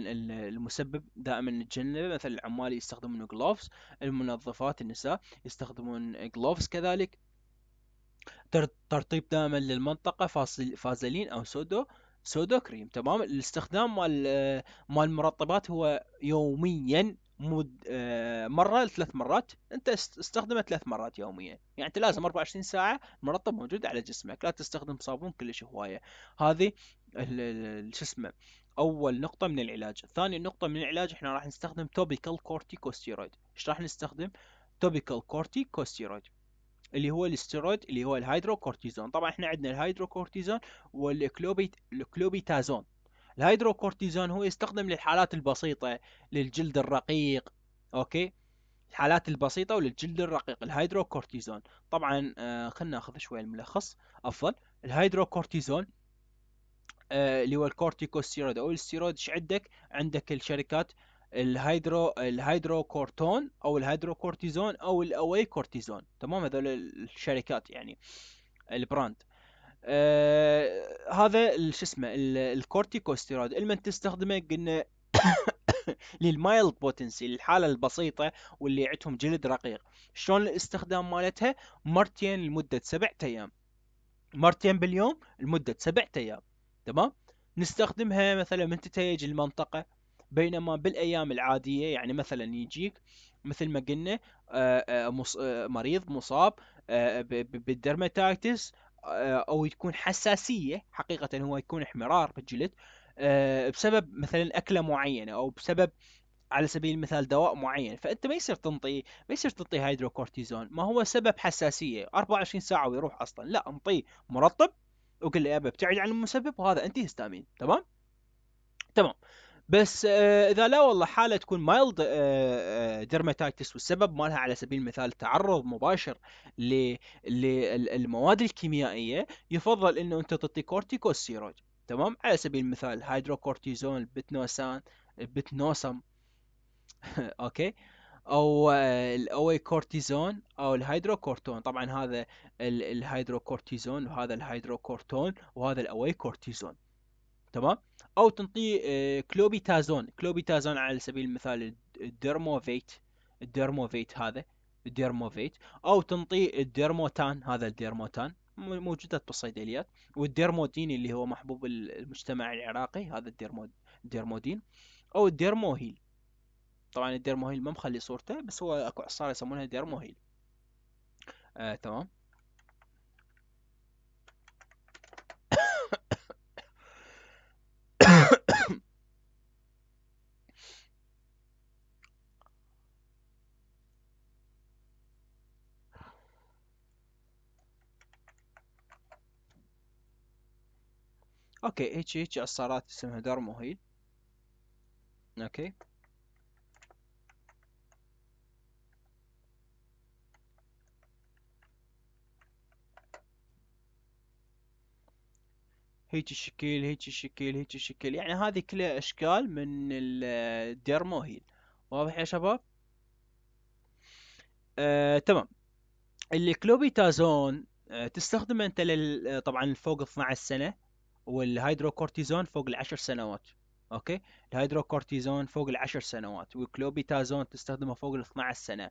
المسبب دائما نتجنبه مثلا العمال يستخدمون جلوفز المنظفات النساء يستخدمون جلوفز كذلك ترطيب دائما للمنطقه فازلين او سودو سودو كريم تمام الاستخدام مال مال المرطبات هو يوميا مود آه، مره لثلاث مرات انت استخدمه ثلاث مرات يوميا يعني انت لازم 24 ساعه مرطب موجود على جسمك لا تستخدم صابون كلش هوايه هذه شو اسمه اول نقطه من العلاج ثاني نقطه من العلاج احنا راح نستخدم توبيكال كورتيكوستيرويد ايش راح نستخدم توبيكال كورتيكوستيرويد اللي هو الاستيرويد اللي هو الهيدروكورتيزون طبعا احنا عندنا الهيدروكورتيزون والكلوبيت الكلوبيتازون الهيدروكورتيزون هو يستخدم للحالات البسيطة للجلد الرقيق اوكي الحالات البسيطة وللجلد الرقيق الهيدروكورتيزون طبعا آه خلنا ناخذ شوي الملخص افضل الهيدروكورتيزون آه، اللي هو الكورتيكوستيرويد او الستيرويد ايش عندك عندك الشركات الهيدرو الهيدروكورتون او الهيدروكورتيزون او الاوي كورتيزون تمام هذول الشركات يعني البراند آه، هذا شو اسمه الكورتيكوستيرويد المن تستخدمه قلنا للمايلد بوتنسي للحاله البسيطه واللي عندهم جلد رقيق شلون الاستخدام مالتها مرتين لمده سبعة ايام مرتين باليوم لمده سبعة ايام تمام نستخدمها مثلا من تتيج المنطقه بينما بالايام العاديه يعني مثلا يجيك مثل ما قلنا آه، آه، مريض مصاب بالدرماتايتس آه، او تكون حساسيه حقيقه هو يكون احمرار بالجلد آه، بسبب مثلا اكله معينه او بسبب على سبيل المثال دواء معين فانت ما يصير تنطيه ما يصير تنطي هيدروكورتيزون ما هو سبب حساسيه 24 ساعه ويروح اصلا لا انطيه مرطب وقل له ابي ابتعد عن المسبب وهذا انتي هستامين تمام تمام بس آه، اذا لا والله حاله تكون مايلد آه، ديرماتايتس آه، والسبب مالها على سبيل المثال تعرض مباشر للمواد الكيميائيه يفضل انه انت تعطي كورتيكوستيرويد تمام على سبيل المثال هيدروكورتيزون البتنوسان البتنوسم اوكي او الاوي كورتيزون او الهيدروكورتون طبعا هذا الهيدروكورتيزون وهذا الهيدروكورتون وهذا الاوي كورتيزون تمام او تنطيه آه، كلوبي تازون كلوبي تازون على سبيل المثال الديرموفيت الديرموفيت هذا الديرموفيت او تنطيه الديرموتان هذا الديرموتان موجودات بالصيدليات والديرمودين اللي هو محبوب المجتمع العراقي هذا الديرمودين او الديرموهيل طبعا الديرموهيل ما مخلي صورته بس هو اكو عصاره يسمونها ديرموهيل آه تمام اوكي هيك هيك عصارات اسمها درموهيل اوكي هيك الشكل هيك الشكل هيك الشكل يعني هذه كلها اشكال من الديرموهيل واضح يا شباب آه، تمام الكلوبيتازون آه، تستخدم انت لل... آه، طبعا فوق 12 سنه والهيدروكورتيزون فوق العشر سنوات اوكي الهيدروكورتيزون فوق العشر سنوات والكلوبيتازون تستخدمه فوق ال 12 سنه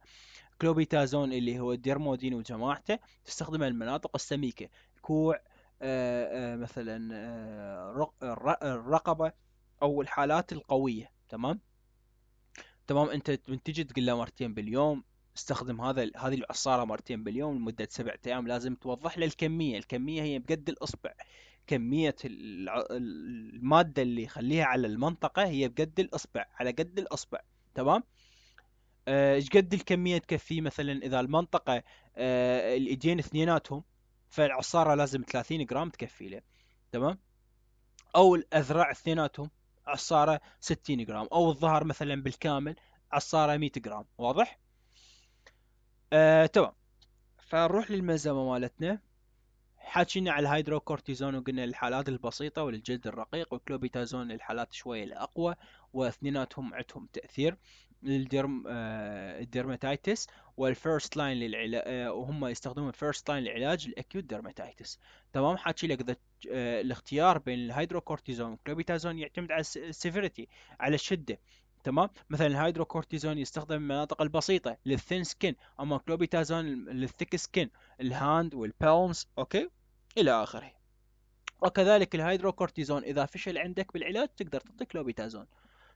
كلوبيتازون اللي هو الديرمودين وجماعته تستخدمه المناطق السميكه كوع آآ آه، آآ آه، مثلا آآ آه، الرقبه او الحالات القويه تمام تمام انت من تجي تقول له مرتين باليوم استخدم هذا هذه العصاره مرتين باليوم لمده سبعة ايام لازم توضح له الكميه الكميه هي بقد الاصبع كميه الماده اللي يخليها على المنطقه هي بقد الاصبع على قد الاصبع تمام آه، ايش آه قد الكميه تكفي مثلا اذا المنطقه آه الايدين اثنيناتهم فالعصاره لازم 30 جرام تكفي له تمام او الاذرع اثنيناتهم عصاره 60 جرام او الظهر مثلا بالكامل عصاره 100 جرام واضح آه تمام فنروح للملزمه مالتنا حكينا على الهيدروكورتيزون وقلنا للحالات البسيطة وللجلد الرقيق والكلوبيتازون للحالات شوية الأقوى واثنيناتهم عندهم تأثير للديرم آه الديرماتايتس والفيرست لاين للعلاج آه وهم يستخدمون فيرست لاين للعلاج الاكيوت ديرماتايتس تمام حكي لك آه الاختيار بين الهيدروكورتيزون والكلوبيتازون يعتمد على السيفيريتي على الشده تمام مثلا الهيدروكورتيزون يستخدم المناطق البسيطه للثين سكن اما كلوبيتازون للثيك سكن الهاند والبالمز اوكي الى اخره وكذلك الهيدروكورتيزون اذا فشل عندك بالعلاج تقدر تعطي كلوبيتازون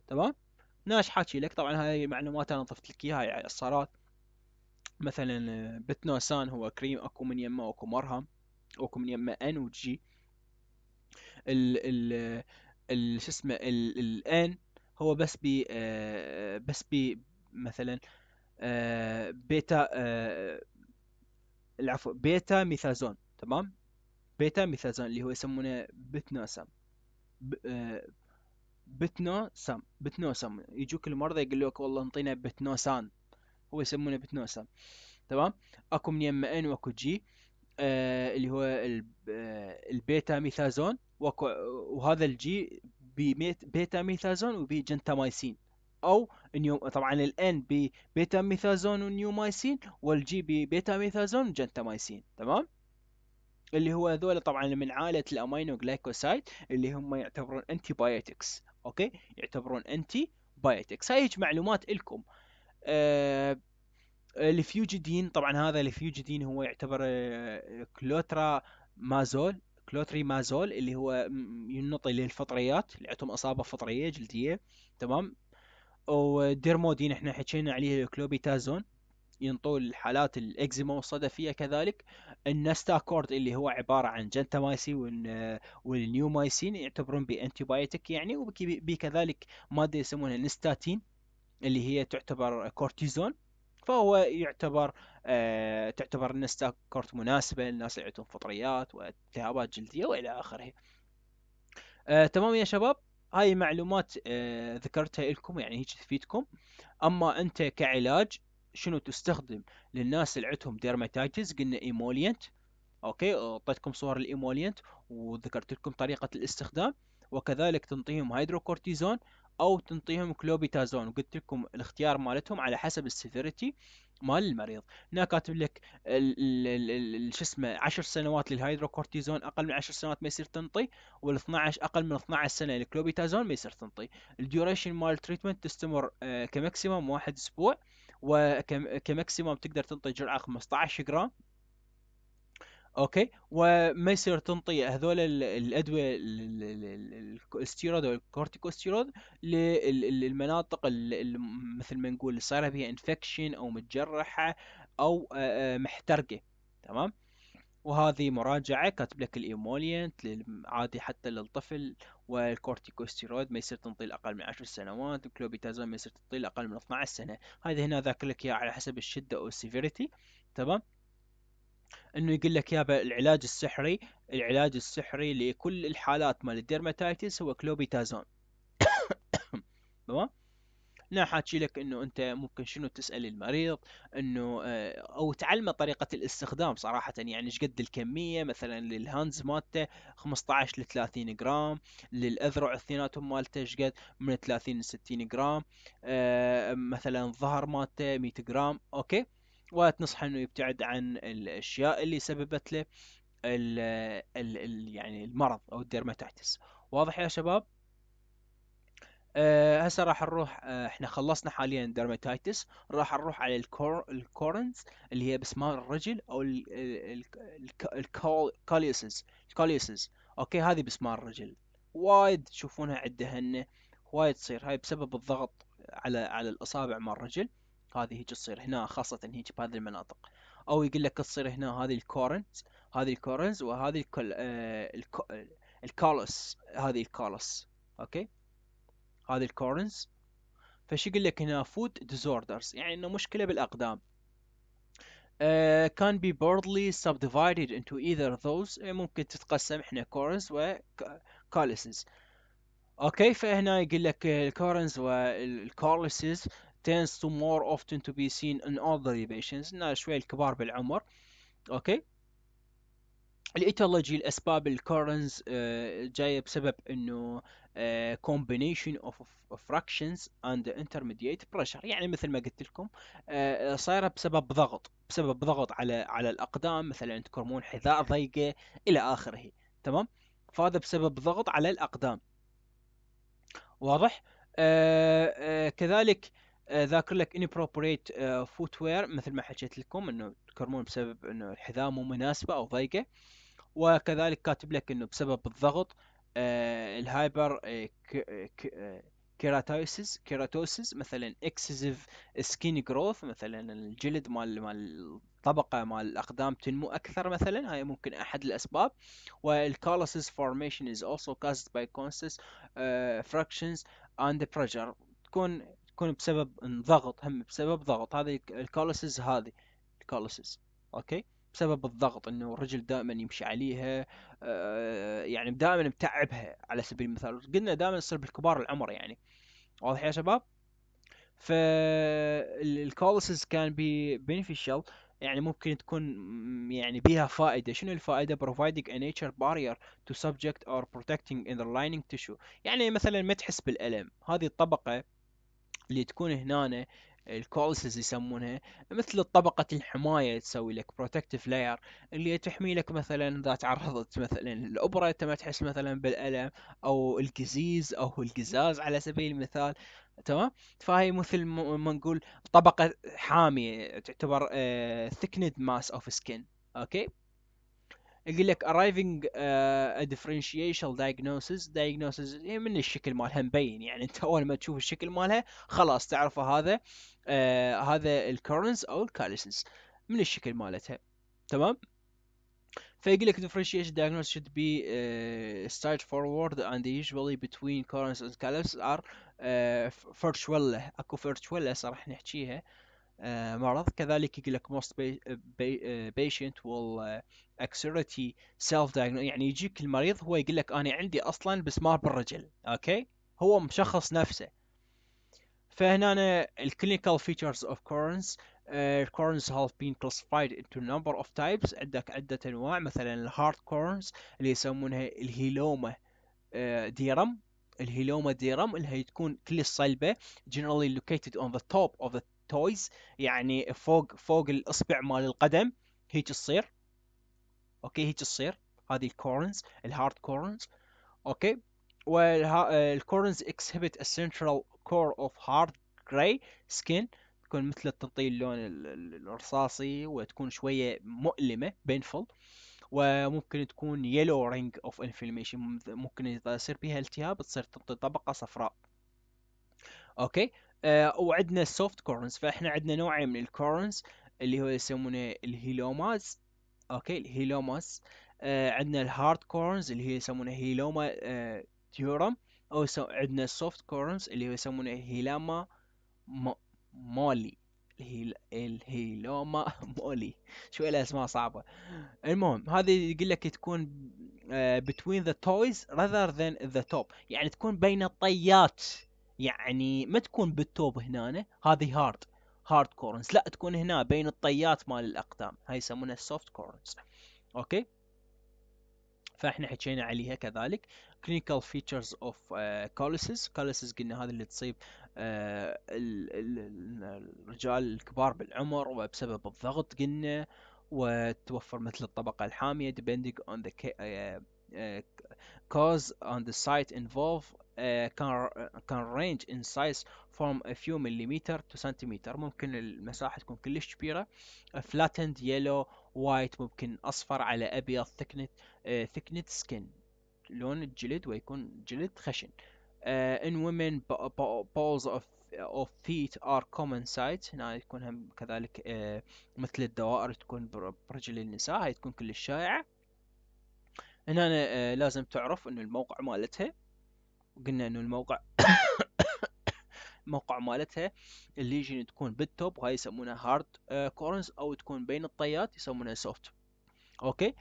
تمام ناش حاكي لك طبعا هاي معلومات انا ضفت لك اياها يعني الصارات مثلا آه، بتنوسان هو كريم اكو من يمه اكو مرهم اكو من يمه ان وجي ال آه، ال شو اسمه ال ان هو بس بي آه، بس بي مثلا آه، بيتا آه، العفو بيتا ميثازون تمام بيتا ميثازون اللي هو يسمونه بتنوسم بتنو بتنوسم يجوك المرضى يقول لك والله انطينا بتنوسان هو يسمونه بتنوسم تمام اكو من يما ان واكو جي آه اللي هو البيتا ميثازون وهذا الجي ببيتا ميثازون وبجنتامايسين او نيو طبعا الان ببيتا ميثازون ونيومايسين والجي ببيتا ميثازون وجنتامايسين تمام اللي هو هذول طبعا من عائله الامينو جلايكوسايد اللي هم يعتبرون انتي بايوتكس اوكي يعتبرون انتي بايوتكس هاي معلومات الكم آه الفيوجيدين طبعا هذا الفيوجيدين هو يعتبر آه، كلوترا مازول كلوتريمازول اللي هو ينطي للفطريات اللي عندهم اصابه فطريه جلديه تمام وديرمودين احنا حكينا عليه كلوبيتازون ينطوا الحالات الاكزيما والصدفيه كذلك النستاكورد اللي هو عباره عن جنتامايسين والنيومايسين يعتبرون بانتيبايوتيك يعني وبكذلك ماده يسمونها نستاتين اللي هي تعتبر كورتيزون فهو يعتبر آه تعتبر النستاك كورت مناسبة للناس اللي عندهم فطريات والتهابات جلدية وإلى آخره آه تمام يا شباب هاي معلومات آه ذكرتها لكم يعني هيك تفيدكم أما أنت كعلاج شنو تستخدم للناس اللي عندهم ديرماتايتس قلنا ايمولينت اوكي اعطيتكم صور الايمولينت وذكرت لكم طريقه الاستخدام وكذلك تنطيهم هيدروكورتيزون او تنطيهم كلوبيتازون وقلت لكم الاختيار مالتهم على حسب السيفيريتي مال المريض هنا كاتب لك شو اسمه 10 سنوات للهيدروكورتيزون اقل من 10 سنوات ما يصير تنطي وال12 اقل من 12 سنه للكلوبيتازون ما يصير تنطي الديوريشن مال التريتمنت تستمر آه، كماكسيمم واحد اسبوع وكماكسيمم تقدر تنطي جرعه 15 جرام اوكي وما يصير تنطي هذول الادويه الستيرويد او الكورتيكوستيرويد للمناطق مثل ما نقول صار بها انفكشن او متجرحه او آه، آه، محترقه تمام وهذه مراجعة كاتب لك الإيمولينت عادي حتى للطفل والكورتيكوستيرويد ما يصير تنطي أقل من عشر سنوات الكلوبيتازون ما يصير تنطي أقل من 12 سنة هذا هنا ذاكر لك اياها على حسب الشدة أو السيفيريتي تمام انه يقول لك يابا العلاج السحري العلاج السحري لكل الحالات مال الديرماتايتس هو كلوبيتازون تمام نا حاكي لك انه انت ممكن شنو تسال المريض انه آه، او تعلمه طريقه الاستخدام صراحه يعني ايش قد الكميه مثلا للهاندز مالته 15 ل 30 جرام للاذرع اثنيناتهم مالته ايش قد من 30 ل 60 جرام آه، مثلا الظهر مالته 100 جرام اوكي وتنصحه انه يبتعد عن الاشياء اللي سببت له الـ الـ الـ يعني المرض او الديرماتيتس واضح يا شباب آه، هسه راح نروح آه، احنا خلصنا حاليا الديرماتيتس راح نروح على الكور الكورنز اللي هي بسمار الرجل او الكاليسز الكاليسز اوكي هذه بسمار الرجل وايد تشوفونها عندهن وايد تصير هاي بسبب الضغط على على الاصابع مال الرجل هذه هيك تصير هنا خاصة هيك بهذه المناطق او يقول لك تصير هنا هذه الكورنز هذه الكورنز وهذه الكل... آه... الكالوس هذه الكالوس اوكي هذه الكورنز فشو يقول لك هنا فود ديزوردرز يعني انه مشكلة بالاقدام Uh, can be broadly subdivided into either those آه، ممكن تتقسم احنا كورنز وكالسز اوكي فهنا يقول لك الكورنز والكالسز tends to more often to be seen in elderly patients إنها شوي الكبار بالعمر اوكي الإيتولوجي الاسباب الكورنز آه، جايه بسبب انه آه، combination of fractions and intermediate pressure يعني مثل ما قلت لكم آه، صايره بسبب ضغط بسبب ضغط على على الاقدام مثلا عندك هرمون حذاء ضيقه الى اخره تمام فهذا بسبب ضغط على الاقدام واضح آآ آآ كذلك آه، ذاكر لك inappropriate آه، footwear مثل ما حكيت لكم انه تكرمون بسبب انه الحذاء مو مناسبه او ضيقه وكذلك كاتب لك انه بسبب الضغط الهايبر كيراتوسيس كيراتوسيس مثلا اكسسيف سكين جروث مثلا الجلد مال مال الطبقه مال الاقدام تنمو اكثر مثلا هاي ممكن احد الاسباب والكالوسيس فورميشن از اولسو كاست باي كونسس فراكشنز اند بريشر تكون تكون بسبب ضغط هم بسبب ضغط هذه الكولسز هذه الكولسز اوكي بسبب الضغط انه الرجل دائما يمشي عليها آه، يعني دائما متعبها على سبيل المثال قلنا دائما يصير بالكبار العمر يعني واضح يا شباب فالكولسز كان بي بينفيشال يعني ممكن تكون يعني بيها فائده شنو الفائده providing a nature barrier to subject or protecting in the lining tissue يعني مثلا ما تحس بالالم هذه الطبقه اللي تكون هنا الكولسز يسمونها مثل طبقة الحماية تسوي لك بروتكتيف لاير اللي تحمي لك مثلا اذا تعرضت مثلا الابرة انت ما تحس مثلا بالالم او القزيز او القزاز على سبيل المثال تمام فهي مثل ما نقول طبقة حامية تعتبر ثكند ماس اوف سكين اوكي يقول لك arriving uh, a differential diagnosis diagnosis هي من الشكل مالها مبين يعني انت اول ما تشوف الشكل مالها خلاص تعرف هذا uh, هذا الكورنس او الكاليسنس من الشكل مالتها تمام فيقول لك differentiation diagnosis should be uh, straightforward and usually between currents and colors are uh, virtual اكو virtual صراحة نحكيها uh, آه، مرض كذلك يقول لك most آه، patient will آه، accelerate self diagnosis يعني يجيك المريض هو يقول لك انا عندي اصلا بسمار بالرجل اوكي هو مشخص نفسه فهنا الكلينيكال features of كورنز uh, Crohn's have been classified into number of types عندك عدة أنواع مثلا الهارد كورنز اللي يسمونها الهيلوما ديرم الهيلوما ديرم اللي هي تكون كل صلبه generally located on the top of the تويز يعني فوق فوق الاصبع مال القدم هيك تصير اوكي هيك تصير هذه الكورنز الهارد كورنز اوكي والكورنز ا سنترال كور اوف هارد جراي سكين تكون مثل التنطيل اللون الرصاصي وتكون شويه مؤلمه بينفل وممكن تكون يلو رينج اوف انفلميشن ممكن اذا يصير بها التهاب تصير تنطي طبقه صفراء اوكي آه، وعندنا السوفت كورنز فاحنا عندنا نوعين من الكورنز اللي هو يسمونه الهيلوماز اوكي الهيلوماز آه عندنا الهارد كورنز اللي هي يسمونه هيلوما آه تيورم او عندنا السوفت كورنز اللي هو يسمونه هيلاما مولي الهيلوما مولي شوي الاسماء صعبه المهم هذه يقول لك تكون آه between the toys rather than the top يعني تكون بين الطيات يعني ما تكون بالتوب هنا هذه هارد هارد كورنز لا تكون هنا بين الطيات مال الاقدام هاي يسمونها السوفت كورنز اوكي فاحنا حكينا عليها كذلك clinical features of uh, colicis قلنا هذا اللي تصيب uh, الرجال الكبار بالعمر وبسبب الضغط قلنا وتوفر مثل الطبقة الحامية depending on the uh, uh, cause on the site involved آه، كان كان رينج ان سايز فروم فيو مليمتر تو سنتيمتر ممكن المساحه تكون كلش كبيره فلاتند يلو وايت ممكن اصفر على ابيض ثكنت ثكنت سكن لون الجلد ويكون جلد خشن ان آه، women, بولز اوف of feet are common sight هنا يكون هم كذلك آه، مثل الدوائر تكون برجل النساء هاي تكون كلش شائعة هنا لازم تعرف ان الموقع مالتها وقلنا انه الموقع موقع مالتها الليجن تكون بالتوب وهاي يسمونها هارد آه، كورنز او تكون بين الطيات يسمونها سوفت اوكي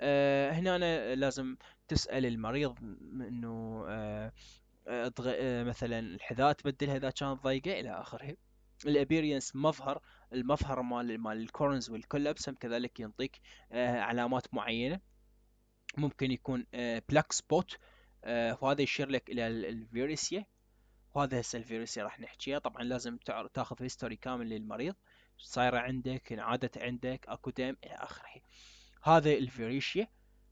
أه هنا أنا لازم تسأل المريض انه أه أه, آه، مثلا الحذاء تبدلها اذا كانت ضيقة الى اخره الابيرينس مظهر المظهر مال مال الكورنز والكولابس هم كذلك ينطيك آه، علامات معينة ممكن يكون بلاك سبوت آه، وهذا يشير لك الى الفيروسيا وهذا هسه الفيروسيا راح نحكيها طبعا لازم تاخذ هيستوري كامل للمريض صايره عندك انعادت عندك اكو دم الى اخره هذا الفيريشيا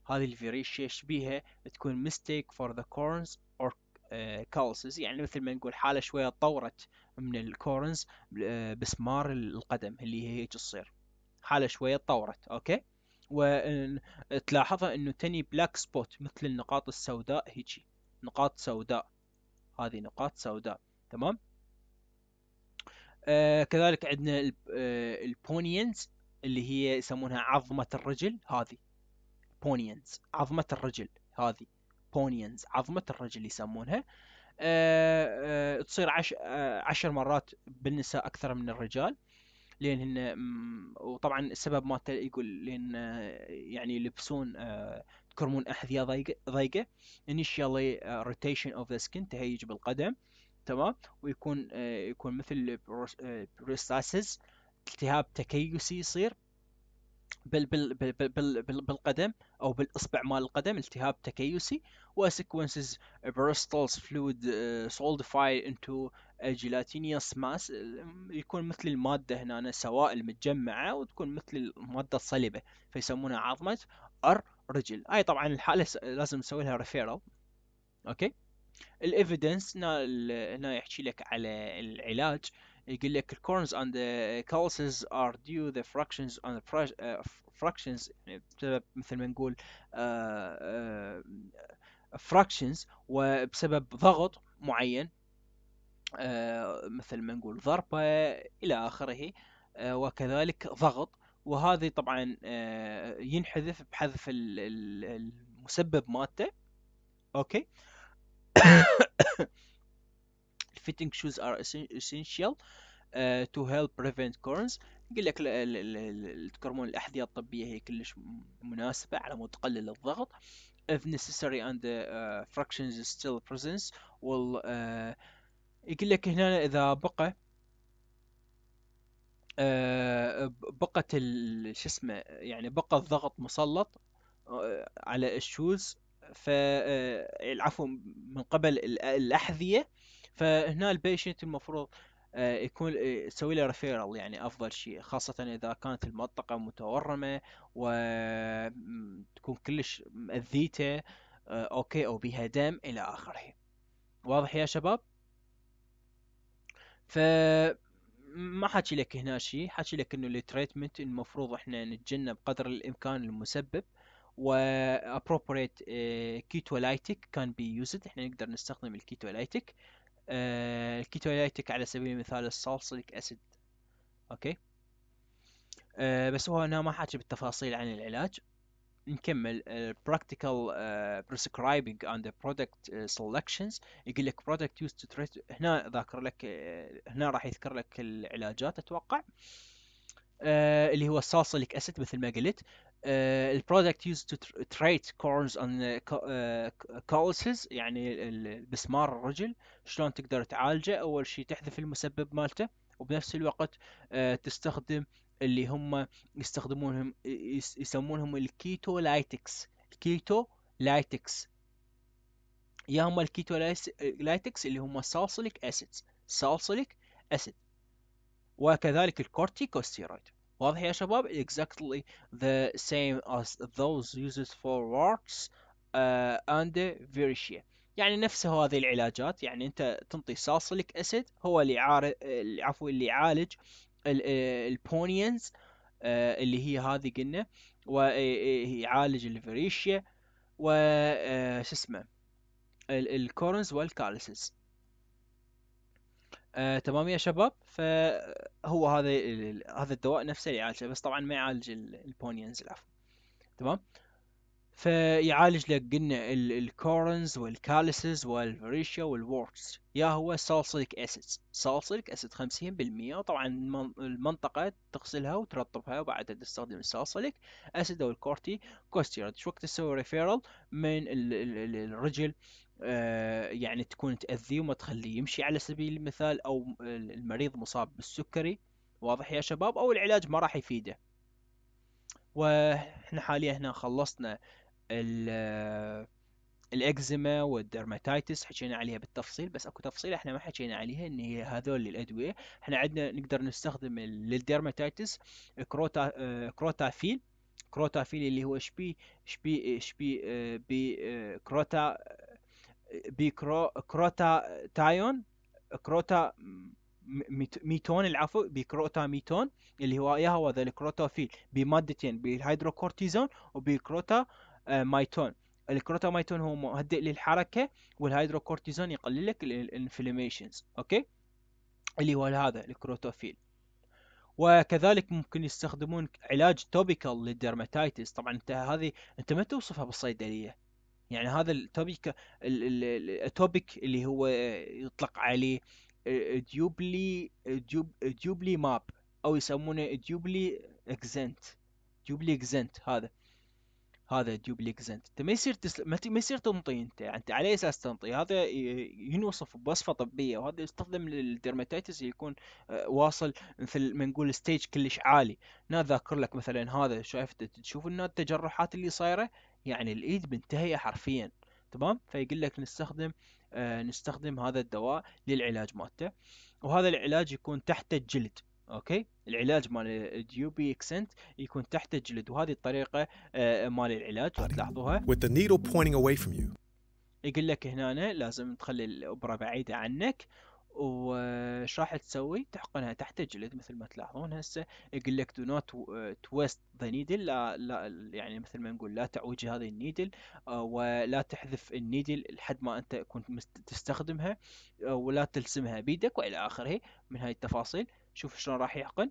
هذه الفيريشيا شبيها تكون ميستيك فور ذا كورنز اور كالسز يعني مثل ما نقول حاله شويه تطورت من الكورنز آه، بسمار القدم اللي هي هيك تصير حاله شويه تطورت اوكي وتلاحظها انه تني بلاك سبوت مثل النقاط السوداء هيجي نقاط سوداء هذه نقاط سوداء تمام آه كذلك عندنا آه، البونينز اللي هي يسمونها عظمة الرجل هذه بونينز عظمة الرجل هذه بونينز عظمة الرجل يسمونها آه آه تصير عش آه، عشر مرات بالنساء أكثر من الرجال لين هن وطبعا السبب مالته يقول لين آه، يعني يلبسون تكرمون آه، احذيه ضيقه ضيقه initially rotation of the skin تهيج بالقدم تمام ويكون آه، يكون مثل بروستاسز التهاب تكيسي يصير بال بال بال بال بال بال بالقدم او بالاصبع مال القدم التهاب تكيسي وسيكونسز بريستلز فلويد سولدفاي انتو جيلاتينيوس ماس يكون مثل الماده هنا سوائل متجمعه وتكون مثل الماده صلبه فيسمونها عظمه ار رجل هاي طبعا الحاله لازم نسوي لها ريفيرال اوكي الايفيدنس هنا هنا يحكي لك على العلاج يقول لك الكورنز اند كالسز ار ديو ذا فراكشنز اند فراكشنز يعني بسبب مثل ما نقول فراكشنز آه، آه، وبسبب ضغط معين آه، مثل ما نقول ضربة إلى آخره وكذلك ضغط وهذه طبعا ينحذف بحذف المسبب مالته اوكي fitting shoes are essential uh, to help prevent corns قال لك الكرمون الأحذية الطبية هي كلش مناسبة على مود تقلل الضغط if necessary and the uh, fractions still present will uh, يقول لك هنا إذا بقى uh, بقت شو اسمه يعني بقى الضغط مسلط uh, على الشوز ف العفو uh, من قبل الأحذية فهنا البيشنت المفروض آه، يكون تسوي آه، له ريفيرال يعني افضل شيء خاصه اذا كانت المنطقه متورمه وتكون كلش مأذيته آه، اوكي او بها دم الى اخره واضح يا شباب ف ما حكي لك هنا شيء حكي لك انه التريتمنت المفروض احنا نتجنب قدر الامكان المسبب و appropriate ketolytic كان بي يوزد احنا نقدر نستخدم الكيتولايتك آه على سبيل المثال السالسليك اسيد اوكي آه، بس هو انا ما حاكي بالتفاصيل عن العلاج نكمل البراكتيكال بريسكرايبنج اون ذا برودكت سلكشنز يقول لك برودكت يوز تو تريت هنا ذاكر لك آه، هنا راح يذكر لك العلاجات اتوقع uh, اللي هو السالسليك اسيد مثل ما قلت آه، ال product used to treat corns on آه، آه، calluses يعني بسمار الرجل شلون تقدر تعالجه اول شيء تحذف المسبب مالته وبنفس الوقت تستخدم اللي هم يستخدمونهم يسمونهم الكيتو لايتكس الكيتو لايتكس يا هم الكيتو لايتكس اللي هم سالسليك اسيدز سالسليك اسيد وكذلك الكورتيكوستيرويد واضح يا شباب exactly the same as those used for warts uh, and varicia يعني نفس هذه العلاجات يعني انت تنطي صاصلك اسيد هو اللي عار... عفوا اللي يعالج آه، البونينز آه، اللي هي هذه قلنا ويعالج آه، الفريشيا وش اسمه الكورنز والكالسز آه، تمام يا شباب فهو هذا هذا الدواء نفسه يعالجه بس طبعا ما يعالج البونينز العفو تمام فيعالج لك قلنا الكورنز والكالسز والفريشيا والورتس يا هو سالسيليك اسيد سالسيليك اسيد 50% طبعا المنطقه تغسلها وترطبها وبعدها تستخدم السالسيليك اسيد او الكورتي كوستيرد وقت تسوي ريفيرال من الرجل آه، يعني تكون تأذيه وما تخليه يمشي على سبيل المثال أو المريض مصاب بالسكري واضح يا شباب أو العلاج ما راح يفيده واحنا حاليا هنا خلصنا الاكزيما والدرماتيتس حكينا عليها بالتفصيل بس اكو تفصيله احنا ما حكينا عليها ان هي هذول الادويه احنا عندنا نقدر نستخدم للدرماتيتس كروتا آه، كروتافيل كروتافيل اللي هو شبي شبي شبي آه، بكروتا بكرو كروتا تايون كروتا ميتون العفو بكروتا ميتون اللي هو هو ذا الكروتوفيل بمادتين بالهيدروكورتيزون وبكروتا آه، مايتون الكروتا مايتون هو مهدئ للحركه والهيدروكورتيزون يقلل لك الانفلاميشنز اوكي اللي هو هذا الكروتوفيل وكذلك ممكن يستخدمون علاج توبيكال للدرماتيتس طبعا انت هذه انت ما توصفها بالصيدليه يعني هذا التوبيك التوبيك اللي هو يطلق عليه ديوبلي ديوبلي ماب او يسمونه ديوبلي اكزنت ديوبلي اكزنت هذا هذا ديوبلي اكزنت انت ما يصير تسل... ما يصير تنطي انت يعني انت على اساس تنطي هذا ينوصف بوصفه طبيه وهذا يستخدم للديرماتيتس يكون آه، واصل مثل ما نقول ستيج كلش عالي انا ذاكر لك مثلا هذا شايف تشوف ان التجرحات اللي صايره يعني الايد منتهيه حرفيا تمام فيقول لك نستخدم آه نستخدم هذا الدواء للعلاج مالته وهذا العلاج يكون تحت الجلد اوكي العلاج مال بي اكسنت يكون تحت الجلد وهذه الطريقه آه مال العلاج تلاحظوها with the needle pointing away from you يقول لك هنا لازم تخلي الابره بعيده عنك وش راح تسوي تحقنها تحت الجلد مثل ما تلاحظون هسه يقول لك دو نوت تويست ذا نيدل لا, لا يعني مثل ما نقول لا تعوجي هذه النيدل آه، ولا تحذف النيدل لحد ما انت كنت تستخدمها آه، ولا تلسمها بيدك والى اخره من هاي التفاصيل شوف شلون راح يحقن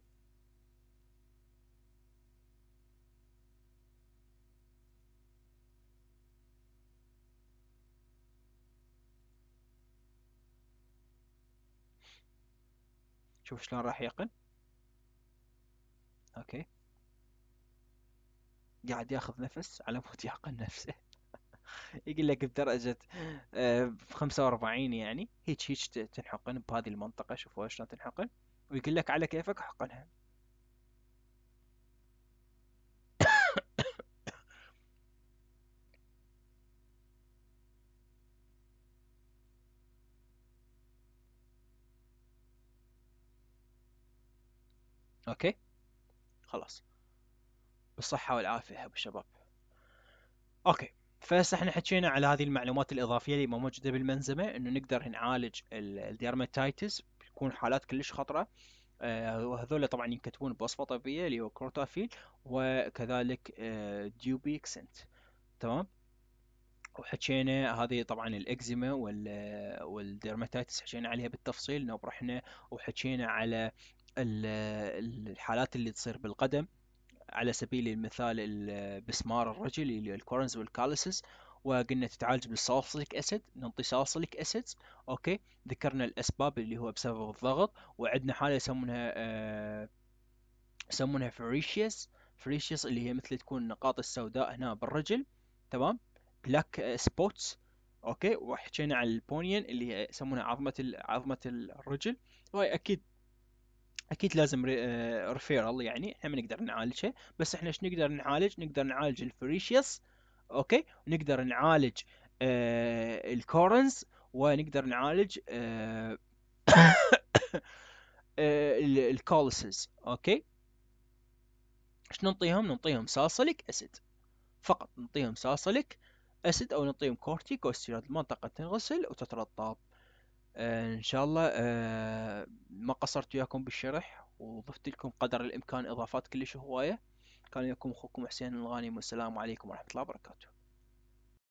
شوف شلون راح يقن اوكي قاعد ياخذ نفس على مود يعقل نفسه يقول لك بدرجة آه، خمسة وأربعين يعني هيك هيك تنحقن بهذه المنطقة شوفوها شلون تنحقن ويقول لك على كيفك حقنها اوكي خلاص بالصحة والعافية يا ابو الشباب اوكي فهسه احنا حكينا على هذه المعلومات الاضافيه اللي موجوده بالمنزمه انه نقدر نعالج الديرماتايتس بيكون حالات كلش خطره آه وهذول طبعا ينكتبون بوصفه طبيه اللي هو كورتافيل وكذلك آه ديوبيكسنت تمام وحكينا هذه طبعا الاكزيما والديرماتايتس حكينا عليها بالتفصيل انه رحنا وحكينا على الحالات اللي تصير بالقدم على سبيل المثال البسمار الرجل اللي الكورنز والكالسس وقلنا تتعالج بالصالسليك اسيد نعطي صالسليك اسيد اوكي ذكرنا الاسباب اللي هو بسبب الضغط وعندنا حاله يسمونها آه، يسمونها فريشيس فريشيس اللي هي مثل تكون النقاط السوداء هنا بالرجل تمام بلاك سبوتس اوكي وحكينا عن البونيان اللي يسمونها عظمه عظمه الرجل وهي اكيد اكيد لازم ريفيرال آه، يعني احنا ما نقدر نعالجه بس احنا ايش نقدر نعالج نقدر نعالج الفريشيس اوكي نقدر نعالج آه الكورنز ونقدر نعالج آه, آه، الكولسز اوكي ايش نعطيهم نعطيهم سالسليك اسيد فقط نعطيهم سالسليك اسيد او نعطيهم كورتيكوستيرويد المنطقه تنغسل وتترطب آه، ان شاء الله آه، ما قصرت وياكم بالشرح وضفت لكم قدر الامكان اضافات كلش هوايه كان يكون اخوكم حسين الغانم والسلام عليكم ورحمه الله وبركاته